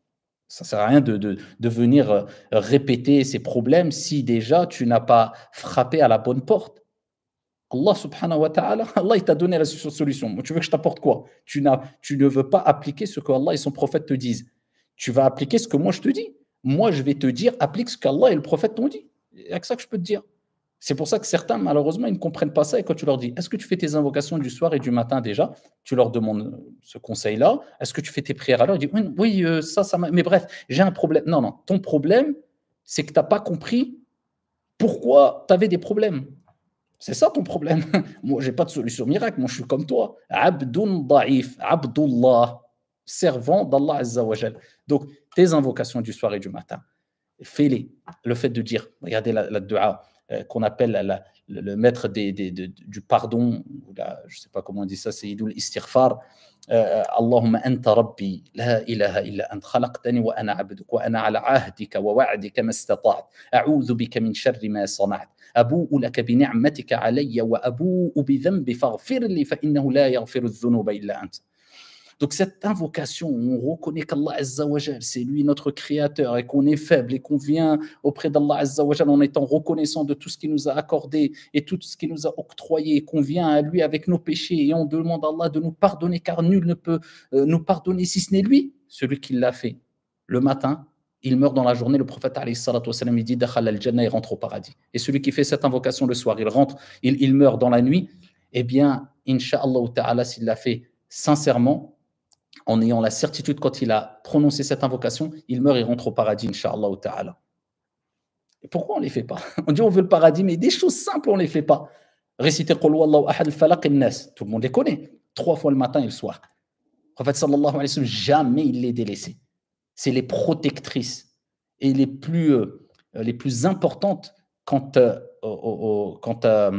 Ça ne sert à rien de, de, venir euh, répéter ces problèmes si déjà tu n'as pas frappé à la bonne porte. Allah subhanahu wa ta'ala, Allah t'a donné la solution. Tu veux que je t'apporte quoi tu, tu ne veux pas appliquer ce que Allah et son prophète te disent. Tu vas appliquer ce que moi je te dis. Moi, je vais te dire, applique ce qu'Allah et le prophète t'ont dit. Il n'y a que ça que je peux te dire. C'est pour ça que certains, malheureusement, ils ne comprennent pas ça. Et quand tu leur dis, est-ce que tu fais tes invocations du soir et du matin déjà Tu leur demandes ce conseil-là. Est-ce que tu fais tes prières alors Ils disent, oui, oui, euh, ça, ça Mais bref, j'ai un problème. Non, non. Ton problème, c'est que tu n'as pas compris pourquoi tu avais des problèmes. C'est ça ton problème. Moi, j'ai pas de solution miracle. Moi, je suis comme toi. Abdun Daif, Abdullah, servant d'Allah Azzawajal. Donc, tes invocations du soir et du matin, fais-les. Le fait de dire, regardez la, la dua. Euh, qu'on appelle la, le maître des, des, de, du pardon, la, je ne sais pas comment on dit ça, c'est Idul Istighfar. اللهم انت ربي لا اله الا انت خلقتني وانا عبدك وانا على عهدك ووعدك ما استطعت اعوذ بك من شر ما صنعت ابوء لك بنعمتك علي وابوء بذنبي فاغفر لي فانه لا يغفر الذنوب الا انت Donc cette invocation, on reconnaît qu'Allah Azzawajal, c'est lui notre créateur et qu'on est faible et qu'on vient auprès d'Allah Azzawajal en étant reconnaissant de tout ce qu'il nous a accordé et tout ce qu'il nous a octroyé et qu'on vient à lui avec nos péchés et on demande à Allah de nous pardonner car nul ne peut euh, nous pardonner si ce n'est lui, celui qui l'a fait. Le matin, il meurt dans la journée, le prophète والسلام, il dit al-jannah, il rentre au paradis. Et celui qui fait cette invocation le soir, il rentre, il, meurt dans la nuit, eh bien, Inch'Allah ta'ala, s'il l'a fait sincèrement, en ayant la certitude quand il a prononcé cette invocation, il meurt et rentre au paradis, Inch'Allah ta'ala. Et pourquoi on ne les fait pas On dit on veut le paradis, mais des choses simples, on ne les fait pas. Réciter ahad falaq tout le monde les connaît, trois fois le matin et le soir. Le prophète sallallahu alayhi wa sallam, jamais il les délaissait. C'est les protectrices et les plus, euh, les plus importantes quant, euh, euh,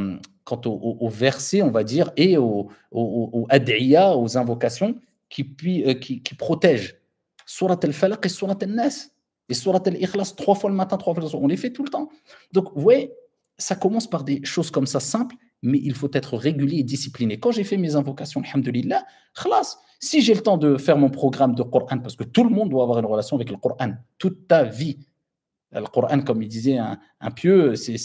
au, verset, on va dire, et aux aux, aux invocations qui, euh, qui, qui protège Surat al-Falaq et Surat al-Nas. Et Surat al-Ikhlas, trois fois le matin, trois fois le soir. On les fait tout le temps. Donc, vous voyez, ça commence par des choses comme ça simples, mais il faut être régulier et discipliné. Quand j'ai fait mes invocations, alhamdulillah, khlas, si j'ai le temps de faire mon programme de Coran, parce que tout le monde doit avoir une relation avec le Coran, toute ta vie. Le Coran, comme il disait un, un pieux, c'est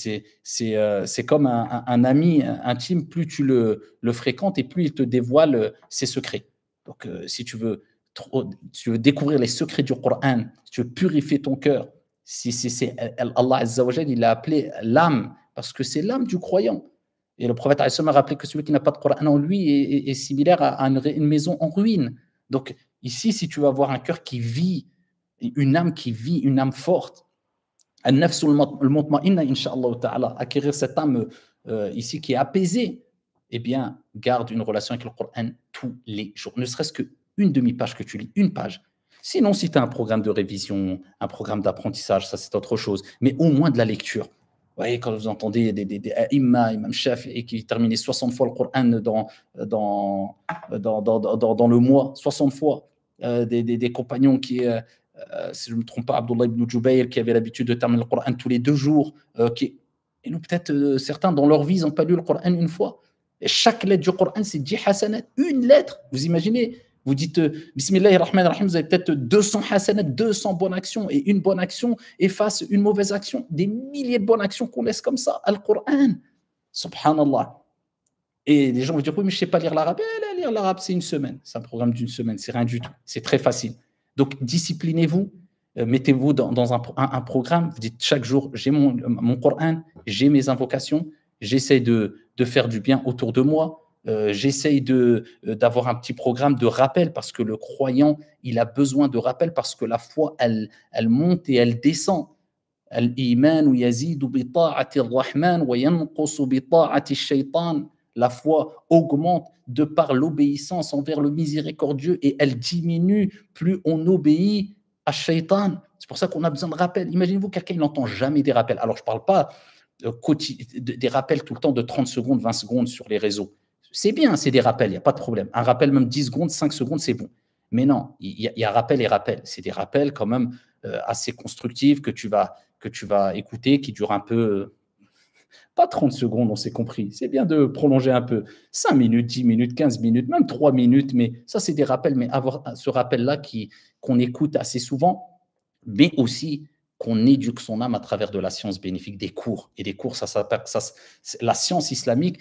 c'est euh, comme un, un, ami intime, plus tu le, le fréquentes et plus il te dévoile euh, ses secrets. Donc, euh, si tu veux, tu veux découvrir les secrets du Coran, si tu veux purifier ton cœur, si, euh, Allah il a appelé l'âme, parce que c'est l'âme du croyant. Et le prophète a rappelé que celui qui n'a pas de Coran en lui est, similaire à une, maison en ruine. Donc, ici, si tu veux avoir un cœur qui vit, une âme qui vit, une âme forte, un nafs al-mutma'inna, ta'ala, acquérir cette âme euh, ici qui est apaisée, eh bien, garde une relation avec le Coran tous les jours. Ne serait-ce qu'une demi-page que tu lis, une page. Sinon, si tu as un programme de révision, un programme d'apprentissage, ça c'est autre chose, mais au moins de la lecture. Vous voyez, quand vous entendez des, des, imams, chefs et qui terminaient 60 fois le Coran dans, dans, dans, dans, dans le mois, 60 fois, euh, des, compagnons qui, euh, euh, si je ne me trompe pas, Abdullah ibn Jubayr, qui avait l'habitude de terminer le Coran tous les deux jours, qui, et nous, peut-être certains dans leur vie, ils n'ont pas lu le Coran une fois. Chaque lettre du Coran, c'est 10 hasanat, une lettre. Vous imaginez vous dites euh, Bismillahirrahmanirrahim, Rahim, vous avez peut-être 200 hasanat, 200 bonnes actions, et une bonne action efface une mauvaise action, des milliers de bonnes actions qu'on laisse comme ça, al Coran. Subhanallah. Et les gens vous dire Oui, mais je ne sais pas lire l'arabe. Eh, lire l'arabe, c'est une semaine. C'est un programme d'une semaine, c'est rien du tout. C'est très facile. Donc, disciplinez-vous, euh, mettez-vous dans, un, programme. Vous dites chaque jour J'ai mon, mon Coran, j'ai mes invocations, j'essaie de, de faire du bien autour de moi. Euh, J'essaye euh, d'avoir un petit programme de rappel parce que le croyant, il a besoin de rappel parce que la foi, elle, elle monte et elle descend. La foi augmente de par l'obéissance envers le miséricordieux et elle diminue plus on obéit à Shaitan. C'est pour ça qu'on a besoin de rappel. Imaginez-vous quelqu'un, n'entend jamais des rappels. Alors, je ne parle pas euh, des rappels tout le temps de 30 secondes, 20 secondes sur les réseaux. C'est bien, c'est des rappels, il n'y a pas de problème. Un rappel même 10 secondes, 5 secondes, c'est bon. Mais non, il y, a rappel et rappel. C'est des rappels quand même euh, assez constructifs que tu, vas, que tu vas écouter, qui durent un peu, euh, pas 30 secondes, on s'est compris. C'est bien de prolonger un peu. 5 minutes, 10 minutes, 15 minutes, même 3 minutes. Mais ça, c'est des rappels. Mais avoir ce rappel-là qu'on écoute assez souvent, mais aussi qu'on éduque son âme à travers de la science bénéfique, des cours. Et des cours, ça, ça, la science islamique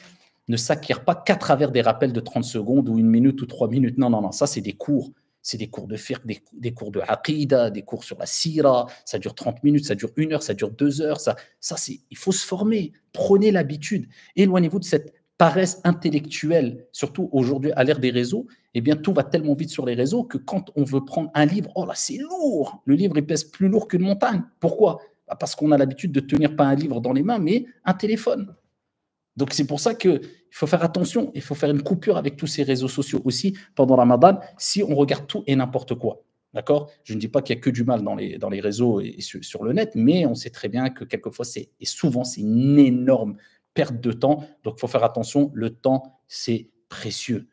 ne s'acquiert pas qu'à travers des rappels de 30 secondes ou une minute ou trois minutes. Non, non, non, ça, c'est des cours. C'est des cours de fiqh, des, cours de aqidah, des cours sur la sira. Ça dure 30 minutes, ça dure une heure, ça dure deux heures. Ça, ça c'est, il faut se former. Prenez l'habitude. Éloignez-vous de cette paresse intellectuelle, surtout aujourd'hui à l'ère des réseaux, et eh bien tout va tellement vite sur les réseaux que quand on veut prendre un livre, oh là c'est lourd, le livre il pèse plus lourd qu'une montagne. Pourquoi bah, Parce qu'on a l'habitude de tenir pas un livre dans les mains, mais un téléphone. Donc c'est pour ça qu'il faut faire attention, il faut faire une coupure avec tous ces réseaux sociaux aussi pendant la Ramadan si on regarde tout et n'importe quoi. D'accord Je ne dis pas qu'il n'y a que du mal dans les, dans les réseaux et sur, le net, mais on sait très bien que quelquefois, c'est, et souvent, c'est une énorme perte de temps. Donc, il faut faire attention. Le temps, c'est précieux.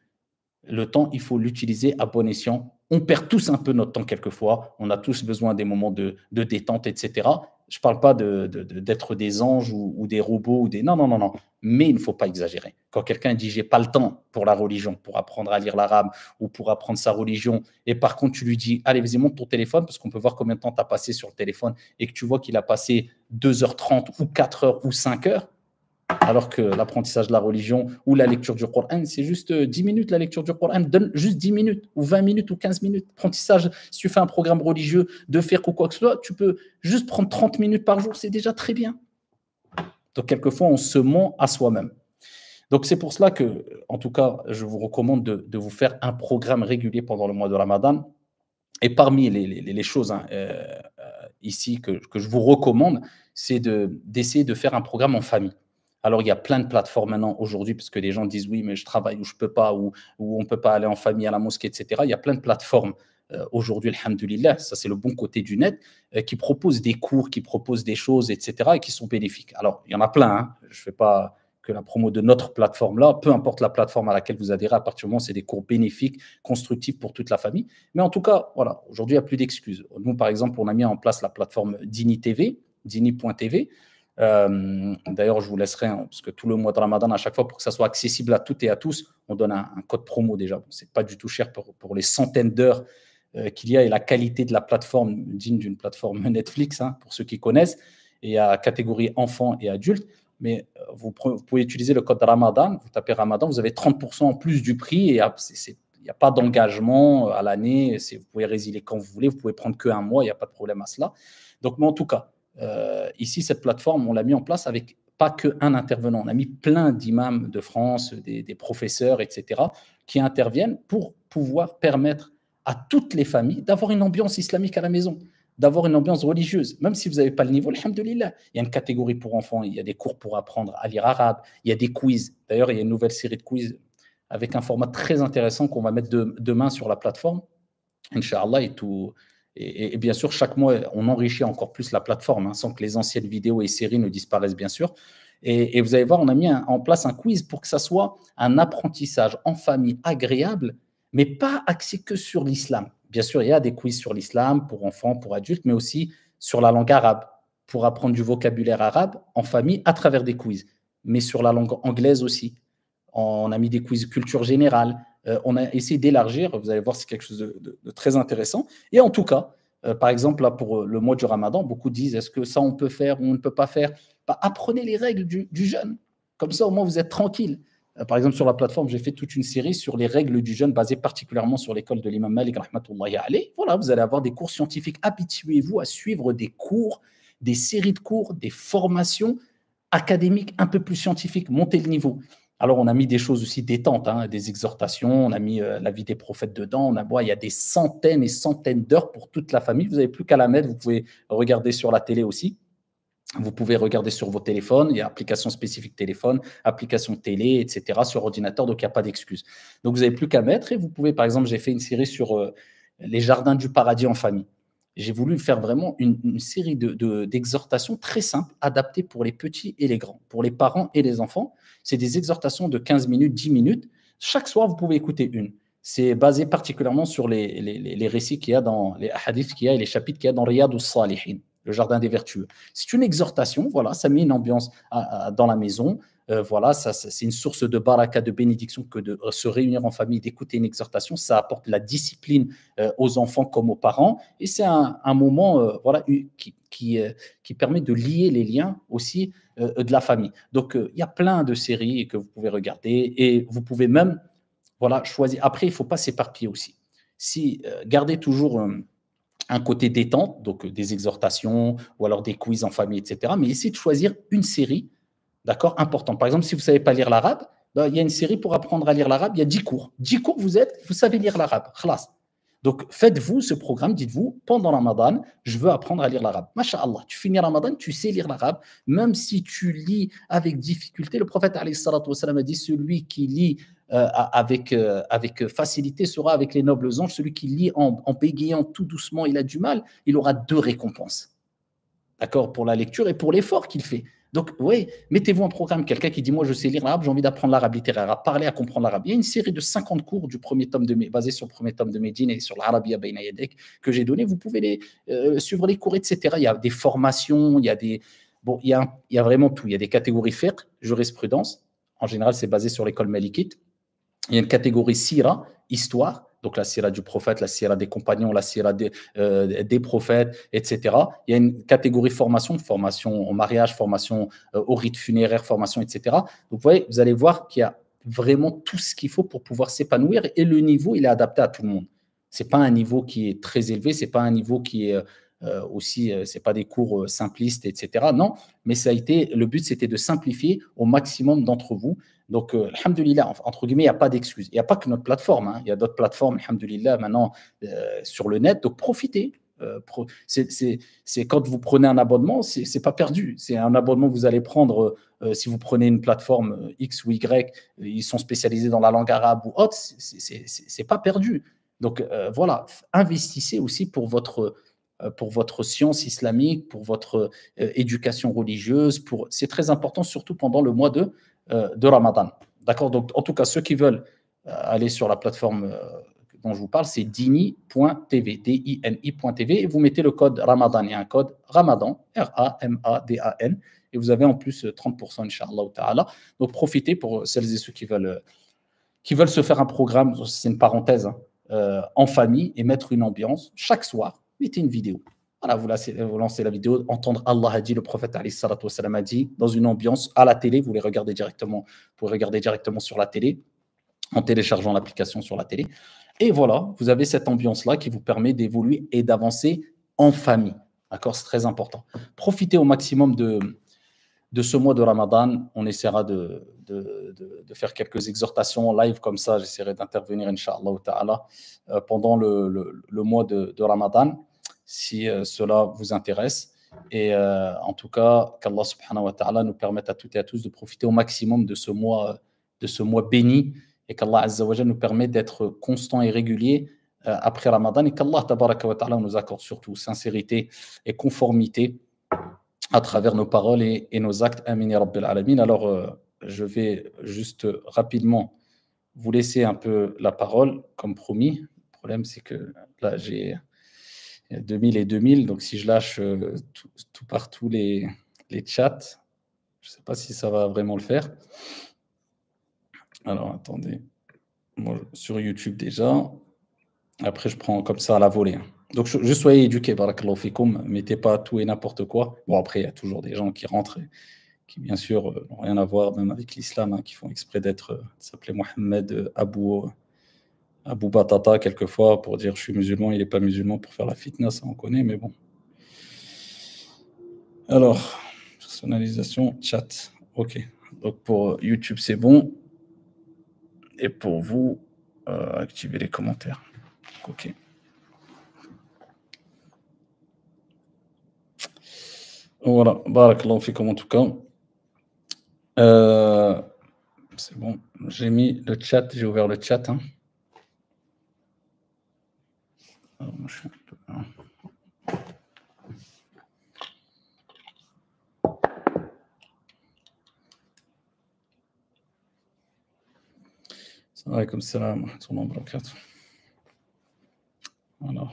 Le temps, il faut l'utiliser à bon escient. On perd tous un peu notre temps quelquefois. On a tous besoin des moments de, détente, etc. Je ne parle pas d'être de, des anges ou, des robots ou des. Non, non, non, non. Mais il ne faut pas exagérer. Quand quelqu'un dit j'ai pas le temps pour la religion, pour apprendre à lire l'arabe ou pour apprendre sa religion, et par contre tu lui dis allez, vas-y, monte ton téléphone parce qu'on peut voir combien de temps tu as passé sur le téléphone et que tu vois qu'il a passé 2h30 ou 4h ou 5h, alors que l'apprentissage de la religion ou la lecture du Coran, c'est juste 10 euh, minutes la lecture du Coran, donne juste 10 minutes ou 20 minutes ou 15 minutes. Apprentissage, si tu fais un programme religieux de faire quoi que ce soit, tu peux juste prendre 30 minutes par jour, c'est déjà très bien. Donc quelquefois, on se ment à soi-même. Donc c'est pour cela que, en tout cas, je vous recommande de, vous faire un programme régulier pendant le mois de Ramadan. Et parmi les, choses hein, euh, euh, ici que, je vous recommande, c'est d'essayer de faire un programme en famille. Alors, il y a plein de plateformes maintenant aujourd'hui, parce que les gens disent oui, mais je travaille ou je ne peux pas, ou, on ne peut pas aller en famille à la mosquée, etc. Il y a plein de plateformes euh, aujourd'hui, alhamdoulilah, ça c'est le bon côté du net, euh, qui proposent des cours, qui proposent des choses, etc., et qui sont bénéfiques. Alors, il y en a plein, hein. je ne fais pas que la promo de notre plateforme là, peu importe la plateforme à laquelle vous adhérez, à partir du moment c'est des cours bénéfiques, constructifs pour toute la famille. Mais en tout cas, voilà, aujourd'hui, il n'y a plus d'excuses. Nous, par exemple, on a mis en place la plateforme Dini TV, dini.tv, euh, d'ailleurs, je vous laisserai, hein, parce que tout le mois de Ramadan, à chaque fois, pour que ça soit accessible à toutes et à tous, on donne un, code promo déjà. c'est pas du tout cher pour, les centaines d'heures euh, qu'il y a et la qualité de la plateforme digne d'une plateforme Netflix, hein, pour ceux qui connaissent, et à catégorie enfants et adultes. Mais euh, vous, pouvez utiliser le code Ramadan, vous tapez Ramadan, vous avez 30% en plus du prix et il n'y a pas d'engagement à l'année. Vous pouvez résilier quand vous voulez, vous pouvez prendre que un mois, il n'y a pas de problème à cela. Donc, mais en tout cas, euh, ici, cette plateforme, on l'a mis en place avec pas qu'un intervenant. On a mis plein d'imams de France, des, professeurs, etc., qui interviennent pour pouvoir permettre à toutes les familles d'avoir une ambiance islamique à la maison, d'avoir une ambiance religieuse. Même si vous n'avez pas le niveau, alhamdoulilah, il y a une catégorie pour enfants, il y a des cours pour apprendre à lire arabe, il y a des quiz. D'ailleurs, il y a une nouvelle série de quiz avec un format très intéressant qu'on va mettre demain sur la plateforme. Inch'Allah, et tout, et, bien sûr, chaque mois, on enrichit encore plus la plateforme, hein, sans que les anciennes vidéos et séries ne disparaissent, bien sûr. Et, vous allez voir, on a mis en place un quiz pour que ça soit un apprentissage en famille agréable, mais pas axé que sur l'islam. Bien sûr, il y a des quiz sur l'islam pour enfants, pour adultes, mais aussi sur la langue arabe, pour apprendre du vocabulaire arabe en famille à travers des quiz, mais sur la langue anglaise aussi, on a mis des quiz culture générale, euh, on a essayé d'élargir, vous allez voir, c'est quelque chose de, très intéressant. Et en tout cas, euh, par exemple, là, pour euh, le mois du ramadan, beaucoup disent, est-ce que ça, on peut faire ou on ne peut pas faire bah, Apprenez les règles du, jeûne. Comme ça, au moins, vous êtes tranquille. par exemple, sur la plateforme, j'ai fait toute une série sur les règles du jeûne basées particulièrement sur l'école de l'imam Malik, Voilà, vous allez avoir des cours scientifiques. Habituez-vous à suivre des cours, des séries de cours, des formations académiques un peu plus scientifiques. Montez le niveau. Alors, on a mis des choses aussi détentes, hein, des exhortations, on a mis euh, la vie des prophètes dedans, on a, il y a des centaines et centaines d'heures pour toute la famille. Vous n'avez plus qu'à la mettre, vous pouvez regarder sur la télé aussi. Vous pouvez regarder sur vos téléphones, il y a application spécifique téléphone, application télé, etc., sur ordinateur, donc il n'y a pas d'excuse. Donc, vous n'avez plus qu'à mettre et vous pouvez, par exemple, j'ai fait une série sur euh, les jardins du paradis en famille. J'ai voulu faire vraiment une, série d'exhortations très simples, adaptées pour les petits et les grands, pour les parents et les enfants c'est des exhortations de 15 minutes, 10 minutes. Chaque soir, vous pouvez écouter une. C'est basé particulièrement sur les, récits qu'il y a dans les hadiths qu'il y a et les chapitres qu'il y a dans Salihin, le jardin des vertueux. C'est une exhortation, voilà, ça met une ambiance dans la maison. Euh, voilà, ça, c'est une source de baraka, de bénédiction que de euh, se réunir en famille, d'écouter une exhortation. Ça apporte la discipline euh, aux enfants comme aux parents. Et c'est un, moment voilà, qui, qui, qui, permet de lier les liens aussi euh, de la famille. Donc, euh, il y a plein de séries que vous pouvez regarder et vous pouvez même voilà, choisir. Après, il ne faut pas s'éparpiller aussi. Si, euh, gardez toujours un côté détente, donc des exhortations ou alors des quiz en famille, etc. Mais essayez de choisir une série, d'accord, importante. Par exemple, si vous ne savez pas lire l'arabe, bah, il y a une série pour apprendre à lire l'arabe, il y a 10 cours. 10 cours, vous êtes, vous savez lire l'arabe, khlas. Donc, faites-vous ce programme, dites-vous, pendant Ramadan, je veux apprendre à lire l'arabe. Masha'Allah, tu finis Ramadan, tu sais lire l'arabe, même si tu lis avec difficulté. Le prophète a dit, celui qui lit euh, avec, euh, avec facilité sera avec les nobles anges, celui qui lit en, en bégayant tout doucement, il a du mal, il aura deux récompenses. D'accord Pour la lecture et pour l'effort qu'il fait. Donc, oui, mettez-vous en programme. Quelqu'un qui dit Moi, je sais lire l'arabe, j'ai envie d'apprendre l'arabe littéraire, à parler, à comprendre l'arabe. Il y a une série de 50 cours du premier tome de, basés sur le premier tome de Médine et sur l'Arabia Yadek que j'ai donné. Vous pouvez les, euh, suivre les cours, etc. Il y a des formations, il y a des. Bon, il y a, il y a vraiment tout. Il y a des catégories fiqh, jurisprudence. En général, c'est basé sur l'école malikite. Il y a une catégorie sira, histoire donc la sira du prophète, la sira des compagnons, la sira des, euh, prophètes, etc. Il y a une catégorie formation, formation au mariage, formation euh, au rite funéraire, formation, etc. Donc vous voyez, vous allez voir qu'il y a vraiment tout ce qu'il faut pour pouvoir s'épanouir et le niveau, il est adapté à tout le monde. C'est pas un niveau qui est très élevé, c'est pas un niveau qui est euh, euh, aussi, euh, c'est pas des cours euh, simplistes, etc. Non, mais ça a été, le but c'était de simplifier au maximum d'entre vous. Donc, Alhamdulillah, entre guillemets, il n'y a pas d'excuses. Il n'y a pas que notre plateforme, hein. il y a d'autres plateformes, Alhamdulillah, maintenant sur le net. Donc, profitez. c'est quand vous prenez un abonnement, c'est pas perdu. C'est un abonnement que vous allez prendre si vous prenez une plateforme X ou Y, ils sont spécialisés dans la langue arabe ou autre, c'est pas perdu. Donc voilà, investissez aussi pour votre euh, pour votre science islamique, pour votre euh, éducation religieuse. Pour... C'est très important, surtout pendant le mois de, euh, de Ramadan. D'accord Donc, en tout cas, ceux qui veulent aller sur la plateforme dont je vous parle, c'est dini.tv, D-I-N-I.tv, et vous mettez le code Ramadan. Il y a un code Ramadan, R-A-M-A-D-A-N, et vous avez en plus 30%, Inch'Allah Ta'ala. Donc, profitez pour celles et ceux qui veulent, qui veulent se faire un programme, c'est une parenthèse, hein, en famille et mettre une ambiance chaque soir mettez une vidéo. Voilà, vous, lancez, la vidéo, entendre Allah a dit, le prophète a dit, dans une ambiance à la télé, vous les regardez directement, vous directement sur la télé, en téléchargeant l'application sur la télé. Et voilà, vous avez cette ambiance-là qui vous permet d'évoluer et d'avancer en famille. D'accord C'est très important. Profitez au maximum de, de ce mois de Ramadan. On essaiera de, de, faire quelques exhortations en live comme ça. J'essaierai d'intervenir, Inch'Allah euh, pendant le, mois de, Ramadan si euh, cela vous intéresse. Et euh, en tout cas, qu'Allah subhanahu wa ta'ala nous permette à toutes et à tous de profiter au maximum de ce mois, euh, de ce mois béni et qu'Allah nous permette d'être constant et régulier après Ramadan et qu'Allah ta'ala nous accorde surtout sincérité et conformité à travers nos paroles et, nos actes. Amin ya Rabbil Alamin. Alors, je vais juste rapidement vous laisser un peu la parole, comme promis. Le problème, c'est que là, j'ai 2000 et 2000. Donc, si je lâche euh, tout, partout les, les chats, je ne sais pas si ça va vraiment le faire. Alors, attendez. sur YouTube déjà. Après, je prends comme ça à la volée. Hein. Donc, je, sois éduqué, barakallahu fikum. Mettez pas tout et n'importe quoi. Bon, après, il y a toujours des gens qui rentrent, qui, bien sûr, euh, n'ont rien à voir, même avec l'islam, hein, qui font exprès d'être, euh, s'appelait Mohamed euh, Abou à Bouba Tata quelquefois pour dire je suis musulman, il n'est pas musulman pour faire la fitness, ça on connaît, mais bon. Alors, personnalisation, chat. Ok. Donc pour YouTube, c'est bon. Et pour vous, euh, activez les commentaires. Ok. Voilà, fait comme en tout cas. Euh, c'est bon, j'ai mis le chat, j'ai ouvert le chat. Hein. مش مكتوب السلام عليكم السلام ورحمة الله وبركاته أنا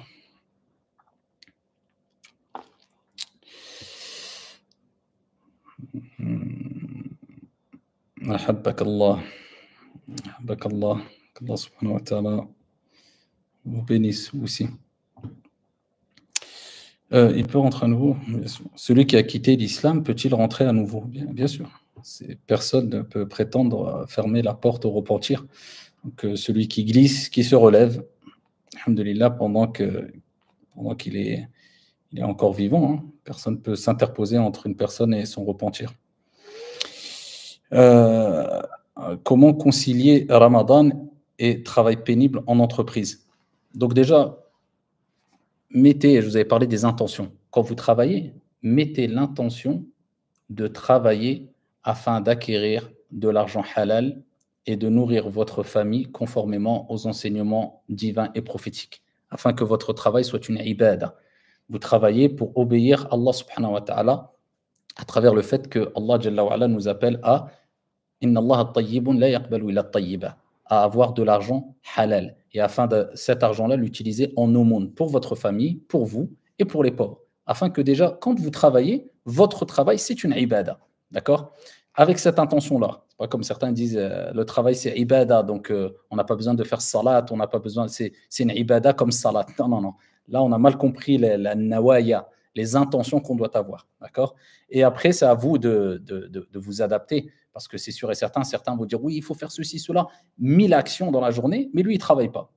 أحبك الله أحبك الله الله سبحانه وتعالى vous bénissez aussi. Euh, il peut rentrer à nouveau. Celui qui a quitté l'islam peut-il rentrer à nouveau bien, bien, sûr. Personne ne peut prétendre fermer la porte au repentir. Donc, euh, celui qui glisse, qui se relève, alhamdulillah, pendant qu'il pendant est, il est encore vivant, hein. personne ne peut s'interposer entre une personne et son repentir. Euh, comment concilier Ramadan et travail pénible en entreprise donc déjà, mettez, je vous avais parlé des intentions. Quand vous travaillez, mettez l'intention de travailler afin d'acquérir de l'argent halal et de nourrir votre famille conformément aux enseignements divins et prophétiques, afin que votre travail soit une ibada. Vous travaillez pour obéir à Allah subhanahu wa ta'ala à travers le fait que Allah nous appelle à « Inna Allah tayyibun la yaqbalu à avoir de l'argent halal et afin de cet argent-là l'utiliser en monde pour votre famille, pour vous et pour les pauvres. Afin que déjà, quand vous travaillez, votre travail, c'est une ibada. D'accord Avec cette intention-là. C'est pas comme certains disent, euh, le travail, c'est ibada, donc euh, on n'a pas besoin de faire salat, on n'a pas besoin, c'est une ibada comme salat. Non, non, non. Là, on a mal compris la, nawaya, les intentions qu'on doit avoir. D'accord Et après, c'est à vous de, de, de, de vous adapter parce que c'est sûr et certain, certains vont dire oui, il faut faire ceci, cela, mille actions dans la journée, mais lui, il ne travaille pas.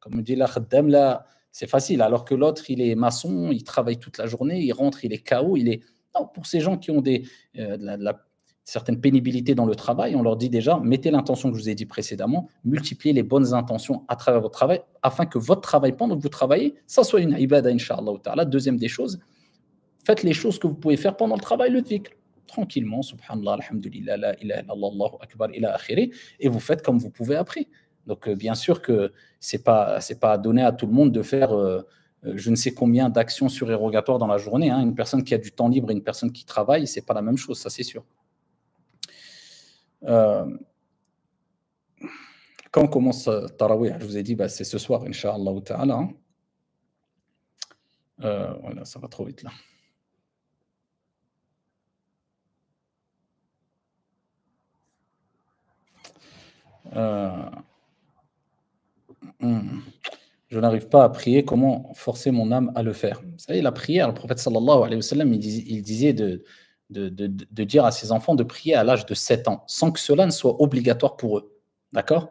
Comme dit la là, c'est facile, alors que l'autre, il est maçon, il travaille toute la journée, il rentre, il est KO, il est. Non, pour ces gens qui ont des, euh, de la, dans le travail, on leur dit déjà, mettez l'intention que je vous ai dit précédemment, multipliez les bonnes intentions à travers votre travail, afin que votre travail, pendant que vous travaillez, ça soit une ibada, inshallah la Deuxième des choses, faites les choses que vous pouvez faire pendant le travail, le tranquillement, subhanallah, alhamdulillah, la ilaha illallah, akbar, ila akhiré, et vous faites comme vous pouvez après. Donc, euh, bien sûr que ce n'est pas, c'est pas donné à tout le monde de faire euh, euh, je ne sais combien d'actions sur surérogatoires dans la journée. Hein. Une personne qui a du temps libre et une personne qui travaille, ce n'est pas la même chose, ça c'est sûr. quand commence Tarawih, je vous ai dit, bah, c'est ce soir, Inch'Allah ta'ala. Hein. voilà, ça va trop vite là. Euh, hmm. je n'arrive pas à prier, comment forcer mon âme à le faire Vous savez, la prière, le prophète sallallahu alayhi wa sallam, il, disait de, dire à ses enfants de prier à l'âge de 7 ans, sans que cela ne soit obligatoire pour eux. D'accord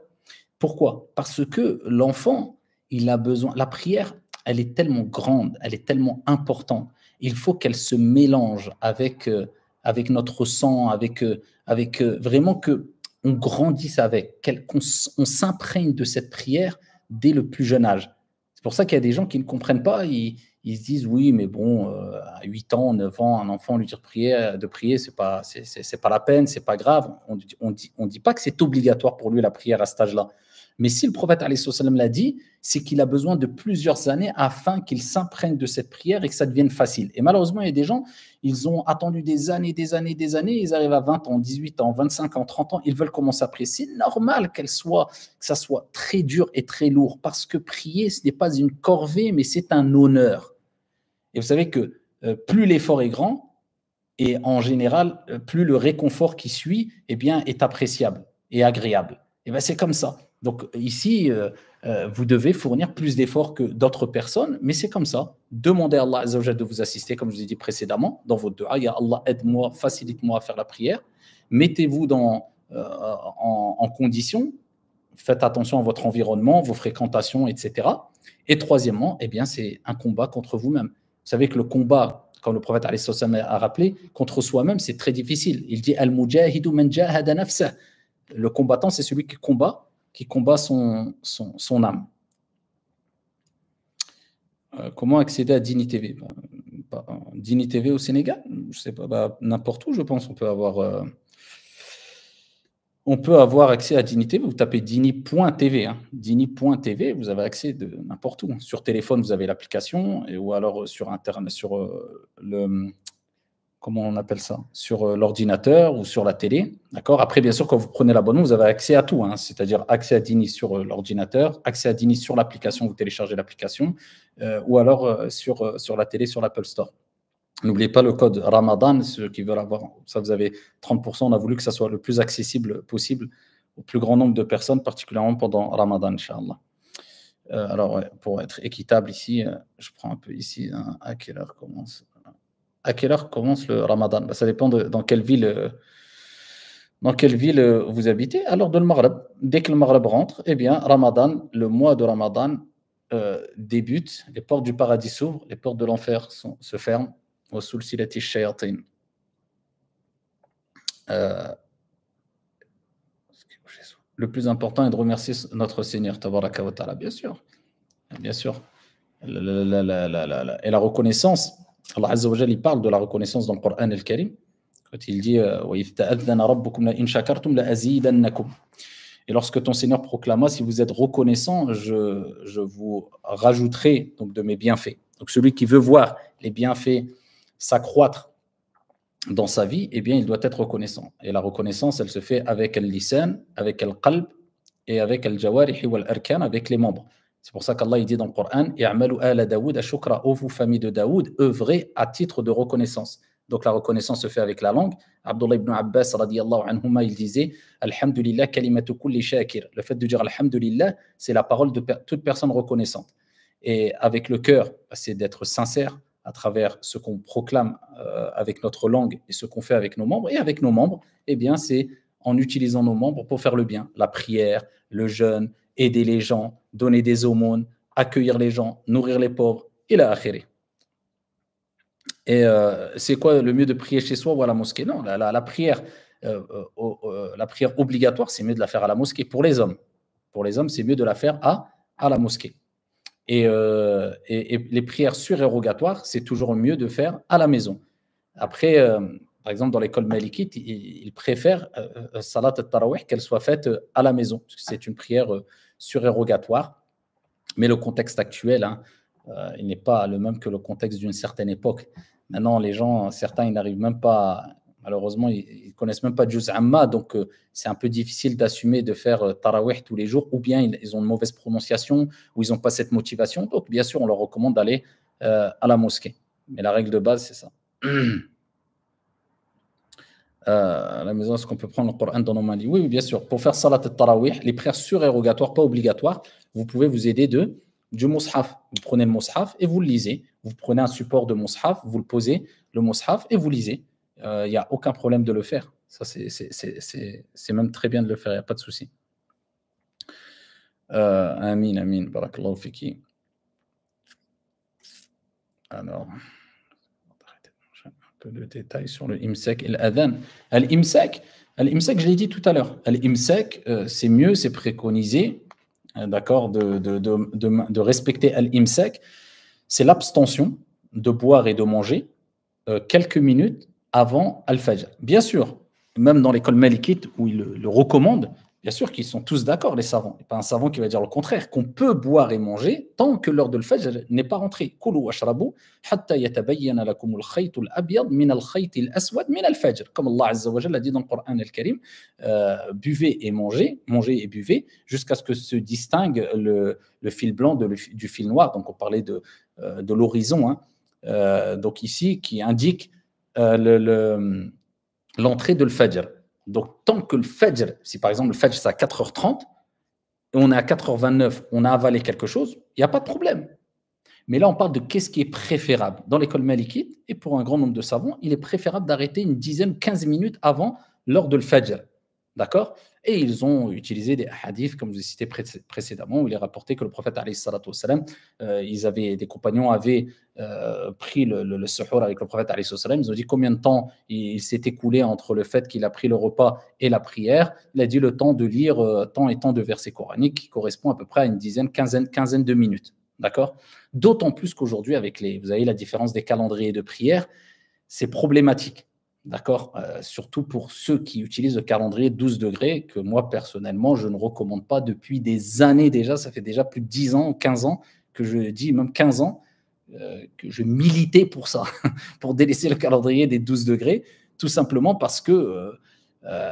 Pourquoi Parce que l'enfant, il a besoin. La prière, elle est tellement grande, elle est tellement importante. Il faut qu'elle se mélange avec, euh, avec notre sang, avec, euh, avec vraiment que on grandisse avec, qu'on on, s'imprègne de cette prière dès le plus jeune âge. C'est pour ça qu'il y a des gens qui ne comprennent pas, ils, se disent oui, mais bon, euh, à 8 ans, 9 ans, un enfant lui dire de prier, c'est pas, c'est, pas la peine, c'est pas grave. On ne dit, on dit pas que c'est obligatoire pour lui la prière à cet âge-là. Mais si le prophète l'a dit, c'est qu'il a besoin de plusieurs années afin qu'il s'imprègne de cette prière et que ça devienne facile. Et malheureusement, il y a des gens, ils ont attendu des années, des années, des années, ils arrivent à 20 ans, 18 ans, 25 ans, 30 ans, ils veulent commencer à prier. C'est normal qu'elle soit, que ça soit très dur et très lourd parce que prier, ce n'est pas une corvée, mais c'est un honneur. Et vous savez que euh, plus l'effort est grand, et en général, euh, plus le réconfort qui suit eh bien, est appréciable et agréable. Et eh ben c'est comme ça. Donc ici, euh, euh, vous devez fournir plus d'efforts que d'autres personnes, mais c'est comme ça. Demandez à Allah de vous assister, comme je vous ai dit précédemment, dans votre dua. Ya Allah, aide-moi, facilite-moi à faire la prière. Mettez-vous dans, euh, en, condition. Faites attention à votre environnement, vos fréquentations, etc. Et troisièmement, eh bien, c'est un combat contre vous-même. Vous savez que le combat, comme le prophète a rappelé, contre soi-même, c'est très difficile. Il dit Al-Mujahidu man jahada Le combattant, c'est celui qui combat qui combat son, son, son âme. Euh, comment accéder à Dini TV euh, Dini TV au Sénégal Je sais pas, bah, n'importe où, je pense, on peut avoir. Euh, on peut avoir accès à Dini TV. Vous tapez dini.tv, point hein. dini.tv, vous avez accès de n'importe où. Sur téléphone, vous avez l'application, ou alors sur, internet, sur le, comment on appelle ça, sur euh, l'ordinateur ou sur la télé. D'accord Après, bien sûr, quand vous prenez l'abonnement, vous avez accès à tout, hein, c'est-à-dire accès à Dini sur euh, l'ordinateur, accès à Dini sur l'application, vous téléchargez l'application, euh, ou alors sur, sur la télé, sur l'Apple Store. N'oubliez pas le code Ramadan, ceux qui veulent avoir, ça vous avez 30%, on a voulu que ça soit le plus accessible possible au plus grand nombre de personnes, particulièrement pendant Ramadan, Inch'Allah. alors, pour être équitable ici, je prends un peu ici, hein, à quelle heure commence à quelle heure commence le Ramadan bah, Ça dépend de, dans quelle ville euh, dans quelle ville euh, vous habitez. Alors, dès que le Maghreb rentre, eh bien, Ramadan, le mois de Ramadan euh, débute, les portes du paradis s'ouvrent, les portes de l'enfer se ferment. Euh, le plus important est de remercier notre Seigneur, bien sûr. Bien sûr. et la reconnaissance, Allah Azza wa Jal, il parle de la reconnaissance dans le Coran al-Karim, quand il dit euh, Et lorsque ton Seigneur proclama Si vous êtes reconnaissant, je, je vous rajouterai donc, de mes bienfaits. Donc celui qui veut voir les bienfaits s'accroître dans sa vie, eh bien, il doit être reconnaissant. Et la reconnaissance, elle se fait avec al-lisan, avec le qalb et avec al-jawarihi arkan avec les membres. C'est pour ça qu'Allah dit dans le Coran ala Daoud shukra, ô vous famille de Daoud, œuvrez à titre de reconnaissance. Donc la reconnaissance se fait avec la langue. Abdullah ibn Abbas radiallahu anhuma, il disait Alhamdulillah kalimatu kulli shakir. Le fait de dire Alhamdulillah, c'est la parole de toute personne reconnaissante. Et avec le cœur, c'est d'être sincère à travers ce qu'on proclame euh, avec notre langue et ce qu'on fait avec nos membres. Et avec nos membres, eh bien, c'est en utilisant nos membres pour faire le bien, la prière, le jeûne, aider les gens, donner des aumônes, accueillir les gens, nourrir les pauvres, et la akhiri. Et euh, c'est quoi le mieux de prier chez soi ou à la mosquée Non, la, prière, euh, euh, la prière obligatoire, c'est mieux de la faire à la mosquée pour les hommes. Pour les hommes, c'est mieux de la faire à, à la mosquée. Et, les prières surérogatoires, c'est toujours mieux de faire à la maison. Après, par exemple, dans l'école malikite, ils, préfèrent Salat al-Tarawih qu'elle soit faite à la maison, c'est une prière surérogatoire. Mais le contexte actuel, hein, euh, il n'est pas le même que le contexte d'une certaine époque. Maintenant, les gens, certains, ils n'arrivent même pas, malheureusement, ils ne connaissent même pas Juz donc euh, c'est un peu difficile d'assumer de faire euh, Taraweh tous les jours, ou bien ils, ont une mauvaise prononciation, ou ils n'ont pas cette motivation. Donc, bien sûr, on leur recommande d'aller à la mosquée. Mais la règle de base, c'est ça. Euh, à la maison, est-ce qu'on peut prendre le Coran dans nos mains oui, bien sûr. Pour faire salat et tarawih, les prières surérogatoires, pas obligatoires, vous pouvez vous aider de du mushaf. Vous prenez le mushaf et vous le lisez. Vous prenez un support de mushaf, vous le posez, le mushaf, et vous lisez. Il euh, y n'y a aucun problème de le faire. Ça, c'est même très bien de le faire, il n'y a pas de souci. Euh, amin, amin, barakallahu Alors peu de détails sur le imsek et l'adhan. Al-imsek, je l'ai dit tout à l'heure, al euh, c'est mieux, c'est préconisé, euh, d'accord, de, de, de, de, respecter al imsec C'est l'abstention de boire et de manger euh, quelques minutes avant al-fajr. Bien sûr, même dans l'école malikite où il le, le recommande, Bien sûr qu'ils sont tous d'accord, les savants. Il n'y a pas un savant qui va dire le contraire, qu'on peut boire et manger tant que l'heure de le fajr n'est pas rentrée. Comme Allah Azza a dit dans le Coran al-Karim, euh, buvez et mangez, mangez et buvez, jusqu'à ce que se distingue le, fil blanc du fil noir. Donc on parlait de, euh, de l'horizon. Hein. Euh, donc ici, qui indique l'entrée le, de le fajr. Donc, tant que le Fajr, si par exemple le Fajr c'est à 4h30, et on est à 4h29, on a avalé quelque chose, il n'y a pas de problème. Mais là, on parle de qu'est-ce qui est préférable. Dans l'école malikite, et pour un grand nombre de savants, il est préférable d'arrêter une dizaine, 15 minutes avant l'heure de le Fajr. D'accord et ils ont utilisé des hadiths, comme je ai cité précédemment, où il est rapporté que le prophète, salam, euh, ils avaient, des compagnons avaient euh, pris le, le, avec le prophète, salam, ils ont dit combien de temps il, s'est écoulé entre le fait qu'il a pris le repas et la prière. Il a dit le temps de lire euh, tant et tant de versets coraniques, qui correspond à peu près à une dizaine, quinzaine, quinzaine de minutes. D'accord D'autant plus qu'aujourd'hui, avec les, vous avez la différence des calendriers de prière, c'est problématique D'accord euh, Surtout pour ceux qui utilisent le calendrier 12 degrés, que moi personnellement, je ne recommande pas depuis des années déjà. Ça fait déjà plus de 10 ans, 15 ans que je dis, même 15 ans, euh, que je militais pour ça, pour délaisser le calendrier des 12 degrés, tout simplement parce que, euh,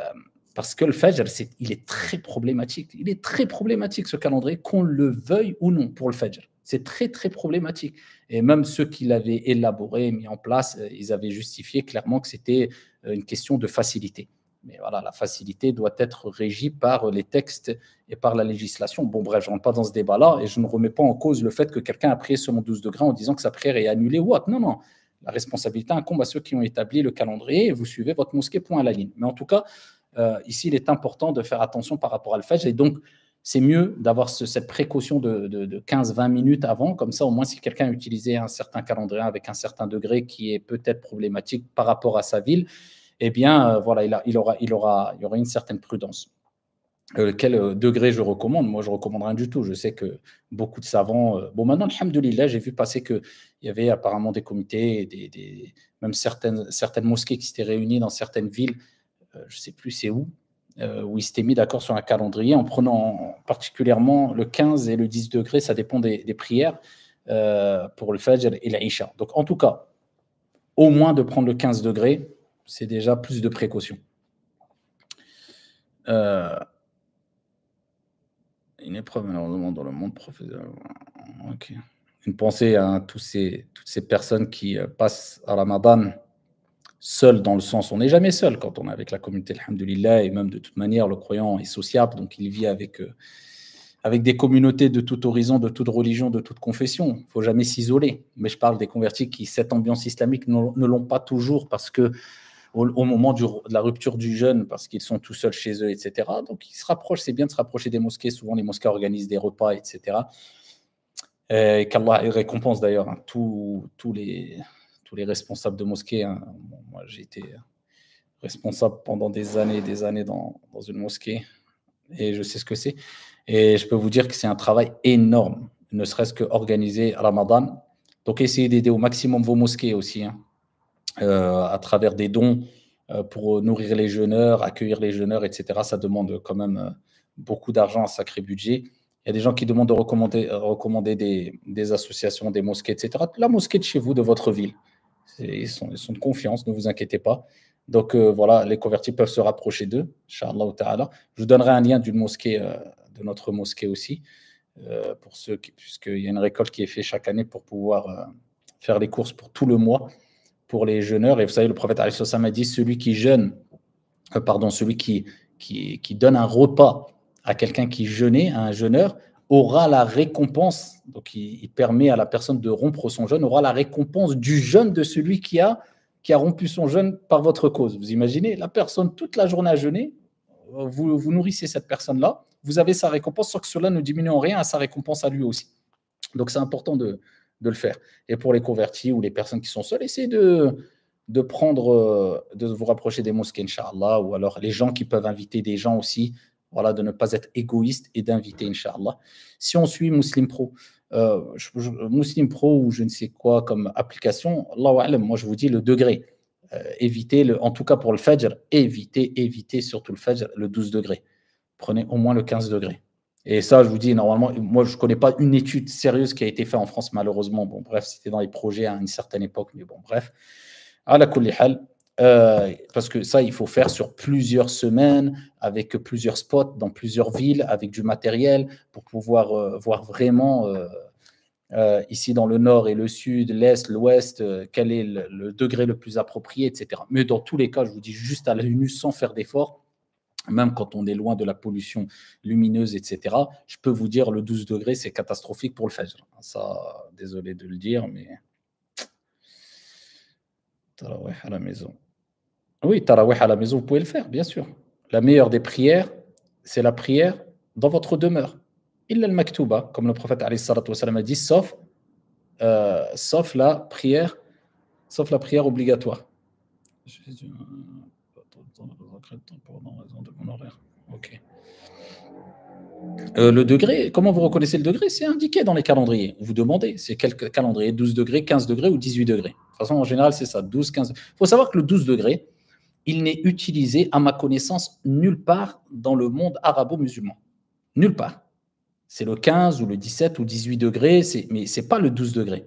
parce que le Fajr, il est très problématique. Il est très problématique ce calendrier, qu'on le veuille ou non pour le Fajr. C'est très, très problématique. Et même ceux qui l'avaient élaboré, mis en place, euh, ils avaient justifié clairement que c'était euh, une question de facilité. Mais voilà, la facilité doit être régie par les textes et par la législation. Bon, bref, je ne rentre pas dans ce débat-là et je ne remets pas en cause le fait que quelqu'un a prié selon 12 degrés en disant que sa prière est annulée ou Non, non. La responsabilité incombe à ceux qui ont établi le calendrier et vous suivez votre mosquée point à la ligne. Mais en tout cas, euh, ici, il est important de faire attention par rapport à le fait. Et donc, c'est mieux d'avoir cette précaution de, 15-20 minutes avant. Comme ça, au moins, si quelqu'un utilisait un certain calendrier avec un certain degré qui est peut-être problématique par rapport à sa ville, eh bien, euh, voilà, il, y il, aura, il, aura, il aura une certaine prudence. Euh, quel euh, degré je recommande Moi, je ne recommande rien du tout. Je sais que beaucoup de savants. bon, maintenant, alhamdoulilah, j'ai vu passer qu'il y avait apparemment des comités, des, des, même certaines, certaines mosquées qui s'étaient réunies dans certaines villes. je ne sais plus c'est où euh, où il s'était mis d'accord sur un calendrier en prenant particulièrement le 15 et le 10 degrés, ça dépend des, prières euh, pour le Fajr et la Donc en tout cas, au moins de prendre le 15 degrés, c'est déjà plus de précaution. Euh, une épreuve malheureusement dans le monde professeur. Une pensée à toutes ces personnes qui passent à Ramadan seul dans le sens, on n'est jamais seul quand on est avec la communauté, alhamdulillah, et même de toute manière, le croyant est sociable, donc il vit avec, euh, avec des communautés de tout horizon, de toute religion, de toute confession. Il faut jamais s'isoler. Mais je parle des convertis qui, cette ambiance islamique, ne l'ont pas toujours parce que au, moment de la rupture du jeûne, parce qu'ils sont tout seuls chez eux, etc. Donc ils se rapprochent, c'est bien de se rapprocher des mosquées. Souvent, les mosquées organisent des repas, etc. Et qu'Allah récompense d'ailleurs hein, tous les tous les responsables de mosquées. Hein. moi, j'ai été responsable pendant des années et des années dans, une mosquée et je sais ce que c'est. Et je peux vous dire que c'est un travail énorme, ne serait-ce que organiser Ramadan. Donc, essayez d'aider au maximum vos mosquées aussi, hein, euh, à travers des dons euh, pour nourrir les jeûneurs, accueillir les jeûneurs, etc. Ça demande quand même euh, beaucoup d'argent, un sacré budget. Il y a des gens qui demandent de recommander, recommander des, associations, des mosquées, etc. La mosquée de chez vous, de votre ville. Ils sont, de confiance, ne vous inquiétez pas. Donc euh, voilà, les convertis peuvent se rapprocher d'eux, Inch'Allah ta'ala. Je vous donnerai un lien d'une mosquée, euh, de notre mosquée aussi, euh, pour ceux puisqu'il y a une récolte qui est faite chaque année pour pouvoir faire les courses pour tout le mois pour les jeûneurs. Et vous savez, le prophète Ali, a dit, celui qui jeûne, pardon, celui qui, qui, qui donne un repas à quelqu'un qui jeûnait, à un jeûneur, aura la récompense, donc il, permet à la personne de rompre son jeûne, aura la récompense du jeûne de celui qui a, qui a rompu son jeûne par votre cause. Vous imaginez, la personne toute la journée à jeûner, vous, vous nourrissez cette personne-là, vous avez sa récompense, sans que cela ne diminue en rien sa récompense à lui aussi. Donc c'est important de, le faire. Et pour les convertis ou les personnes qui sont seules, essayez de, de prendre, euh, de vous rapprocher des mosquées, Inch'Allah, ou alors les gens qui peuvent inviter des gens aussi voilà, de ne pas être égoïste et d'inviter, Inch'Allah. Si on suit Muslim Pro, euh, Muslim Pro ou je ne sais quoi comme application, Allah moi je vous dis le degré. Euh, évitez, le, en tout cas pour le Fajr, évitez, évitez surtout le Fajr, le 12 degrés. Prenez au moins le 15 degrés. Et ça, je vous dis, normalement, moi, je ne connais pas une étude sérieuse qui a été faite en France, malheureusement. Bon, bref, c'était dans les projets à une certaine époque, mais bon, bref. À la parce que ça, il faut faire sur plusieurs semaines, avec plusieurs spots, dans plusieurs villes, avec du matériel, pour pouvoir voir vraiment, ici dans le nord et le sud, l'est, l'ouest, quel est le, degré le plus approprié, etc. Mais dans tous les cas, je vous dis juste à la sans faire d'effort, même quand on est loin de la pollution lumineuse, etc., je peux vous dire, le 12 degrés, c'est catastrophique pour le Fajr. Ça, désolé de le dire, mais... à la maison. Oui, tarawih à la maison, vous pouvez le faire, bien sûr. La meilleure des prières, c'est la prière dans votre demeure. Il al maktouba, comme le prophète a dit, sauf, euh, sauf, la prière, sauf la prière obligatoire. le degré, comment vous reconnaissez le degré C'est indiqué dans les calendriers. Vous demandez, c'est quel calendrier 12 degrés, 15 degrés ou 18 degrés De toute façon, en général, c'est ça, 12, 15. Il faut savoir que le 12 degrés, il n'est utilisé, à ma connaissance, nulle part dans le monde arabo-musulman. Nulle part. C'est le 15 ou le 17 ou 18 degrés, mais ce n'est pas le 12 degrés.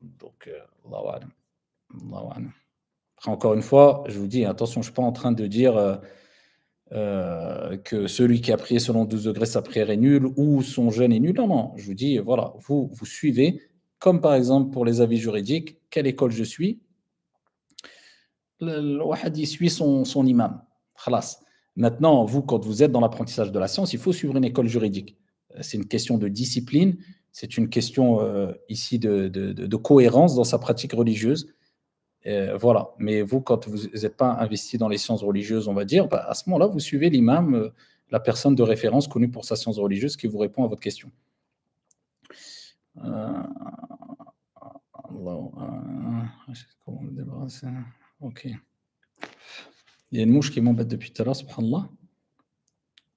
Donc, euh, encore une fois, je vous dis, attention, je ne suis pas en train de dire euh, euh, que celui qui a prié selon 12 degrés, sa prière est nulle ou son jeûne est nul. Non, non, je vous dis, voilà, vous, vous suivez, comme par exemple pour les avis juridiques, quelle école je suis, le واحد suit son imam. Maintenant, vous quand vous êtes dans l'apprentissage de la science, il faut suivre une école juridique. Euh, c'est une question de discipline, c'est une question euh, ici de, cohérence dans sa pratique religieuse. Euh, voilà. Mais vous, quand vous n'êtes pas investi dans les sciences religieuses, on va dire, bah, à ce moment-là, vous suivez l'imam, la personne de référence connue pour sa science religieuse qui vous répond à votre question. Alors, comment Ok. Il y a une mouche qui m'embête depuis tout à l'heure, subhanallah.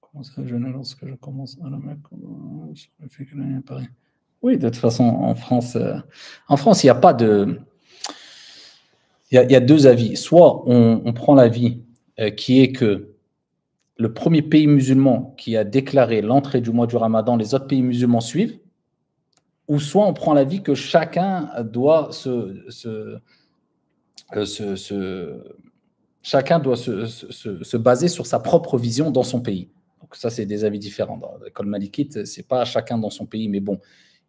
Comment ça, je lorsque je commence à la mettre euh, Oui, de toute façon, en France, euh, en France, il n'y a pas de. Il y, a, deux avis. Soit on, prend l'avis euh, qui est que le premier pays musulman qui a déclaré l'entrée du mois du ramadan, les autres pays musulmans suivent, ou soit on prend l'avis que chacun doit se, euh, chacun doit se, baser sur sa propre vision dans son pays. Donc ça, c'est des avis différents. Dans l'école ce c'est pas chacun dans son pays, mais bon,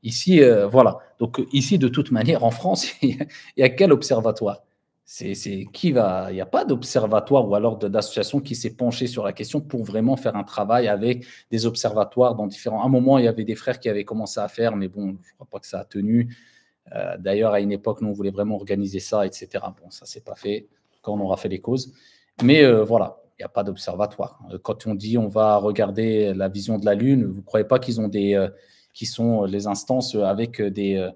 ici, euh, voilà. Donc euh, ici, de toute manière, en France, il y a quel observatoire c'est qui va Il n'y a pas d'observatoire ou alors d'association qui s'est penchée sur la question pour vraiment faire un travail avec des observatoires dans différents. À un moment, il y avait des frères qui avaient commencé à faire, mais bon, je ne crois pas que ça a tenu. Euh, d'ailleurs, à une époque, nous, on voulait vraiment organiser ça, etc. Bon, ça s'est pas fait quand on aura fait les causes. Mais euh, voilà, il n'y a pas d'observatoire. Euh, quand on dit on va regarder la vision de la Lune, vous ne croyez pas qu'ils ont des, qui sont les instances avec des,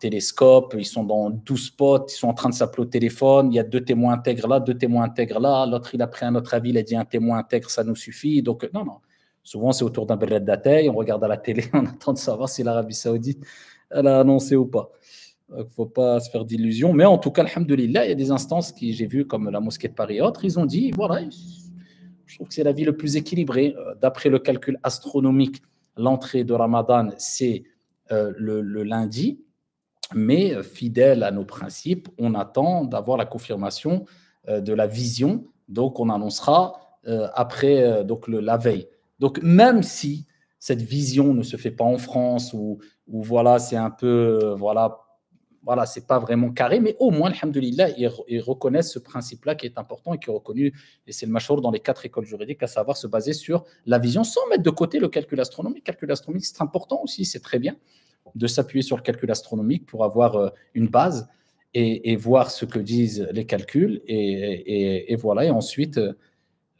télescopes, ils sont dans 12 spots, ils sont en train de s'appeler au téléphone, il y a deux témoins intègres là, deux témoins intègres là, l'autre il a pris un autre avis, il a dit un témoin intègre, ça nous suffit. Donc non, non. Souvent, c'est autour d'un berret d'Atei, on regarde à la télé, on attend de savoir si l'Arabie Saoudite elle a annoncé ou pas. Il ne faut pas se faire d'illusions. Mais en tout cas, alhamdoulilah, il y a des instances qui j'ai vues comme la mosquée de Paris et autres, ils ont dit, voilà, je trouve que c'est la vie le plus équilibrée. Euh, d'après le calcul astronomique, l'entrée de Ramadan, c'est euh, le, lundi. Mais euh, fidèle à nos principes, on attend d'avoir la confirmation de la vision. Donc, on annoncera après donc le, la veille. Donc, même si cette vision ne se fait pas en France ou, voilà, c'est un peu, euh, voilà, voilà, c'est pas vraiment carré, mais au moins, alhamdoulilah, ils, ils reconnaissent ce principe-là qui est important et qui est reconnu, et c'est le machour dans les quatre écoles juridiques, à savoir se baser sur la vision sans mettre de côté le calcul astronomique. Le calcul astronomique, c'est important aussi, c'est très bien de s'appuyer sur le calcul astronomique pour avoir euh, une base et, voir ce que disent les calculs, et, et voilà, et ensuite euh,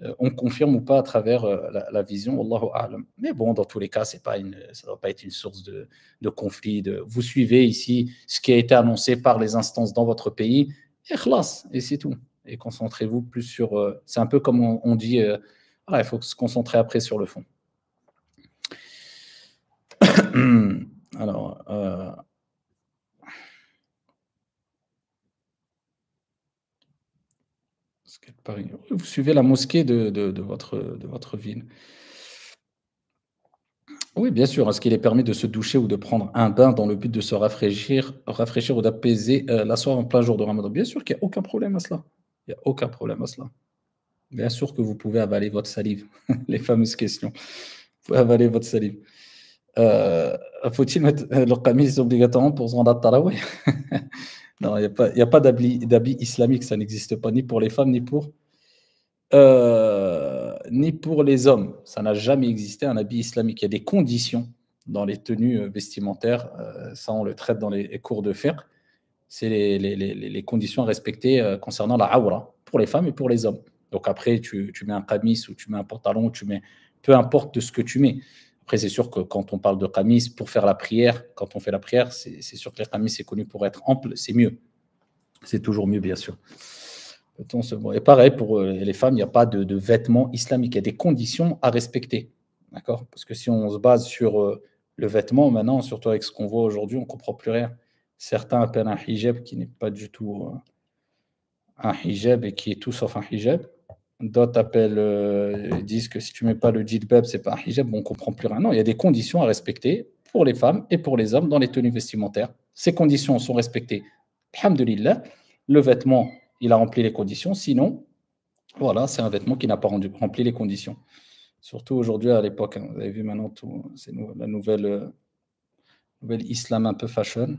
euh, on confirme ou pas à travers euh, la, vision, A'lam. Mais bon, dans tous les cas, c'est pas une, ça ne doit pas être une source de, conflit. vous suivez ici ce qui a été annoncé par les instances dans votre pays, et et c'est tout. Et concentrez-vous plus sur. Euh, c'est un peu comme on, dit, ah, il faut se concentrer après sur le fond. Alors, Vous suivez la mosquée de, votre, ville. Oui, bien sûr. Est-ce qu'il est permis de se doucher ou de prendre un bain dans le but de se rafraîchir, rafraîchir ou d'apaiser euh, la soirée en plein jour de Ramadan Bien sûr qu'il n'y a aucun problème à cela. Il y a aucun problème à cela. Bien sûr que vous pouvez avaler votre salive. Les fameuses questions. Vous pouvez avaler votre salive. Euh, faut-il mettre euh, le camis obligatoirement pour se rendre à Tarawih Non, il n'y a pas, pas d'habit islamique, ça n'existe pas, ni pour les femmes, ni pour, euh, ni pour les hommes. Ça n'a jamais existé, un habit islamique. Il y a des conditions dans les tenues euh, vestimentaires, euh, ça on le traite dans les cours de fer. C'est les, les, les, conditions à respecter concernant la awra, pour les femmes et pour les hommes. Donc après, tu, tu mets un camis ou tu mets un pantalon, tu mets, peu importe de ce que tu mets. Après, c'est sûr que quand on parle de Khamis, pour faire la prière, quand on fait la prière, c'est sûr que les Khamis, est connu pour être ample, c'est mieux. C'est toujours mieux, bien sûr. Et pareil, pour euh, les femmes, il n'y a pas de, vêtements islamiques. Il y a des conditions à respecter. D'accord Parce que si on se base sur euh, le vêtement, maintenant, surtout avec ce qu'on voit aujourd'hui, on ne comprend plus rien. Certains appellent un hijab qui n'est pas du tout euh, un hijab et qui est tout sauf un hijab. D'autres appellent, euh, disent que si tu ne mets pas le ce c'est pas un hijab, on ne comprend plus rien. Non, il y a des conditions à respecter pour les femmes et pour les hommes dans les tenues vestimentaires. Ces conditions sont respectées. Alhamdulillah, le vêtement, il a rempli les conditions. Sinon, voilà, c'est un vêtement qui n'a pas rempli les conditions. Surtout aujourd'hui, à l'époque, hein, vous avez vu maintenant tout, c'est la euh, nouvelle, islam un peu fashion.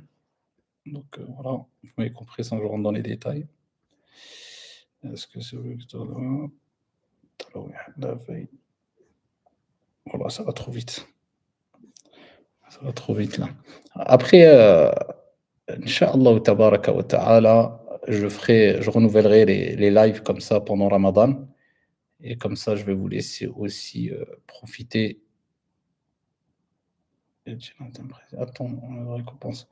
Donc euh, voilà, vous m'avez compris sans que je rentre dans les détails. Est-ce que c'est vrai que la veille Voilà, ça va trop vite. Ça va trop vite là. Après, euh, Inch'Allah, je, je renouvellerai les, les, lives comme ça pendant Ramadan. Et comme ça, je vais vous laisser aussi euh, profiter. Attends, on a une récompense.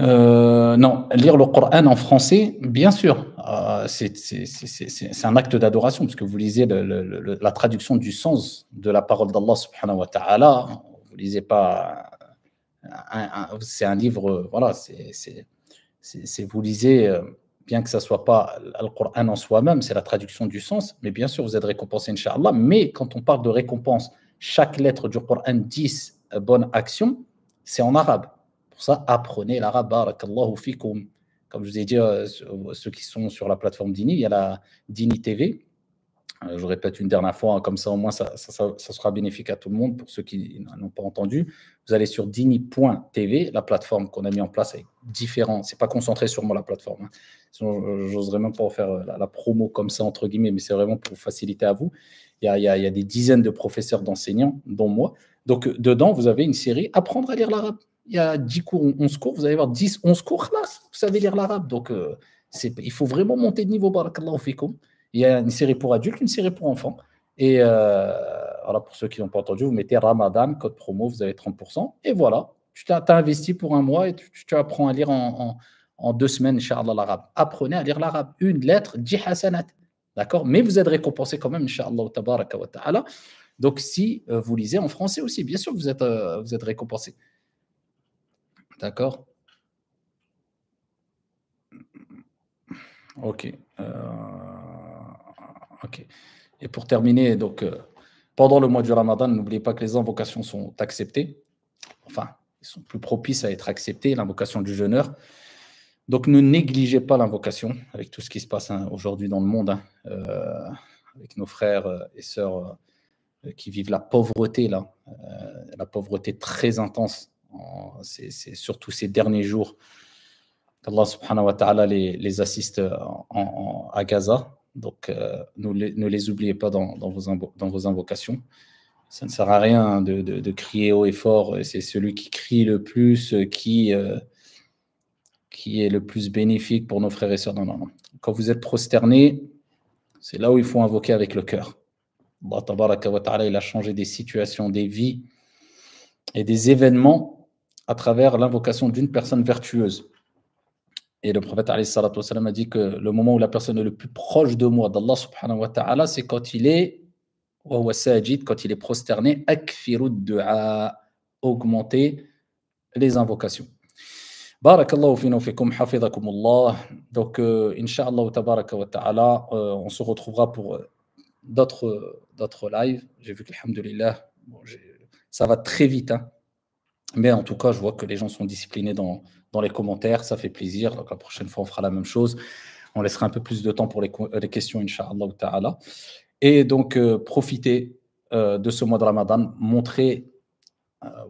Euh, non, lire le Coran en français, bien sûr, euh, c'est un acte d'adoration, parce que vous lisez la traduction du sens de la parole d'Allah subhanahu wa lisez pas, c'est un livre, voilà, c'est vous lisez, euh, bien que ça soit pas le Coran en soi-même, c'est la traduction du sens, mais bien sûr, vous êtes récompensé, Inch'Allah, mais quand on parle de récompense, chaque lettre du Coran 10 bonnes actions, c'est en arabe pour ça, apprenez l'arabe. Barakallahu Comme je vous ai dit, euh, ceux qui sont sur la plateforme Dini, il y a la Dini TV. Euh, je répète une dernière fois, comme ça au moins ça, sera bénéfique à tout le monde pour ceux qui n'ont pas entendu. Vous allez sur dini.tv, la plateforme qu'on a mis en place est différente. C'est pas concentré sur moi la plateforme. Hein. j'oserais même pas faire euh, la, promo comme ça entre guillemets, mais c'est vraiment pour faciliter à vous. il y a des dizaines de professeurs, d'enseignants, dont moi. Donc dedans, vous avez une série Apprendre à lire l'arabe il y a 10 cours, 11 cours, vous allez voir 10, 11 cours, là, vous savez lire l'arabe. Donc, euh, il faut vraiment monter de niveau, barakallahu fikum. Il y a une série pour adultes, une série pour enfants. Et euh, voilà, pour ceux qui n'ont pas entendu, vous mettez Ramadan, code promo, vous avez 30%. Et voilà, tu t'as investi pour un mois et tu, apprends à lire en, deux semaines, Inch'Allah, l'arabe. Apprenez à lire l'arabe. Une lettre, 10 D'accord Mais vous êtes récompensé quand même, Inch'Allah, tabaraka wa ta'ala. Donc, si euh, vous lisez en français aussi, bien sûr, vous êtes, vous êtes récompensé. D'accord Ok. Euh, ok. Et pour terminer, donc, euh, pendant le mois du Ramadan, n'oubliez pas que les invocations sont acceptées. Enfin, elles sont plus propices à être acceptées, l'invocation du jeûneur. Donc ne négligez pas l'invocation avec tout ce qui se passe hein, aujourd'hui dans le monde, hein, euh, avec nos frères et sœurs qui vivent la pauvreté, là, la pauvreté très intense c'est surtout ces derniers jours qu'Allah subhanahu wa ta'ala les, assiste en, à Gaza. Donc, euh, ne, les, oubliez pas dans, vos dans, vos invocations. Ça ne sert à rien de, de, crier haut et fort. Euh, c'est celui qui crie le plus euh, qui, qui est le plus bénéfique pour nos frères et sœurs. Non, Quand vous êtes prosterné, c'est là où il faut invoquer avec le cœur. Allah, il a changé des situations, des vies et des événements à travers l'invocation d'une personne vertueuse. Et le prophète والسلام, a dit que le moment où la personne est le plus proche de moi, d'Allah subhanahu wa ta'ala, c'est quand il est quand il est prosterné, du'a, augmenter les invocations. Barakallahu fina fikum, hafidakumullah. Donc, euh, wa tabaraka wa ta'ala, euh, on se retrouvera pour euh, d'autres, euh, d'autres lives. J'ai vu que, alhamdulillah, bon, ça va très vite. Hein. Mais en tout cas, je vois que les gens sont disciplinés dans, dans les commentaires. Ça fait plaisir. Donc, la prochaine fois, on fera la même chose. On laissera un peu plus de temps pour les, euh, questions, Inch'Allah ta'ala. Et donc, euh, profitez euh, de ce mois de Ramadan. Montrez,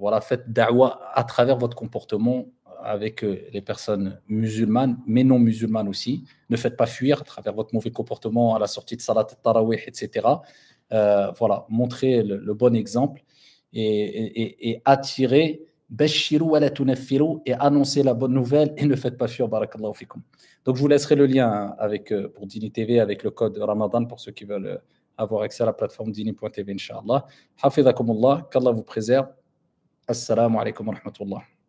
voilà, faites da'wa à travers votre comportement avec les personnes musulmanes, mais non musulmanes aussi. Ne faites pas fuir à travers votre mauvais comportement à la sortie de Salat al-Tarawih, etc. voilà, montrez le, bon exemple et, et, et attirez et annoncez la bonne nouvelle et ne faites pas fuir barakallahu fikum. Donc je vous laisserai le lien hein, avec euh, pour Dini TV avec le code Ramadan pour ceux qui veulent euh, avoir accès à la plateforme dini.tv inshallah. Hafizakumullah, qu'Allah vous préserve. Assalamu alaikum wa rahmatullah.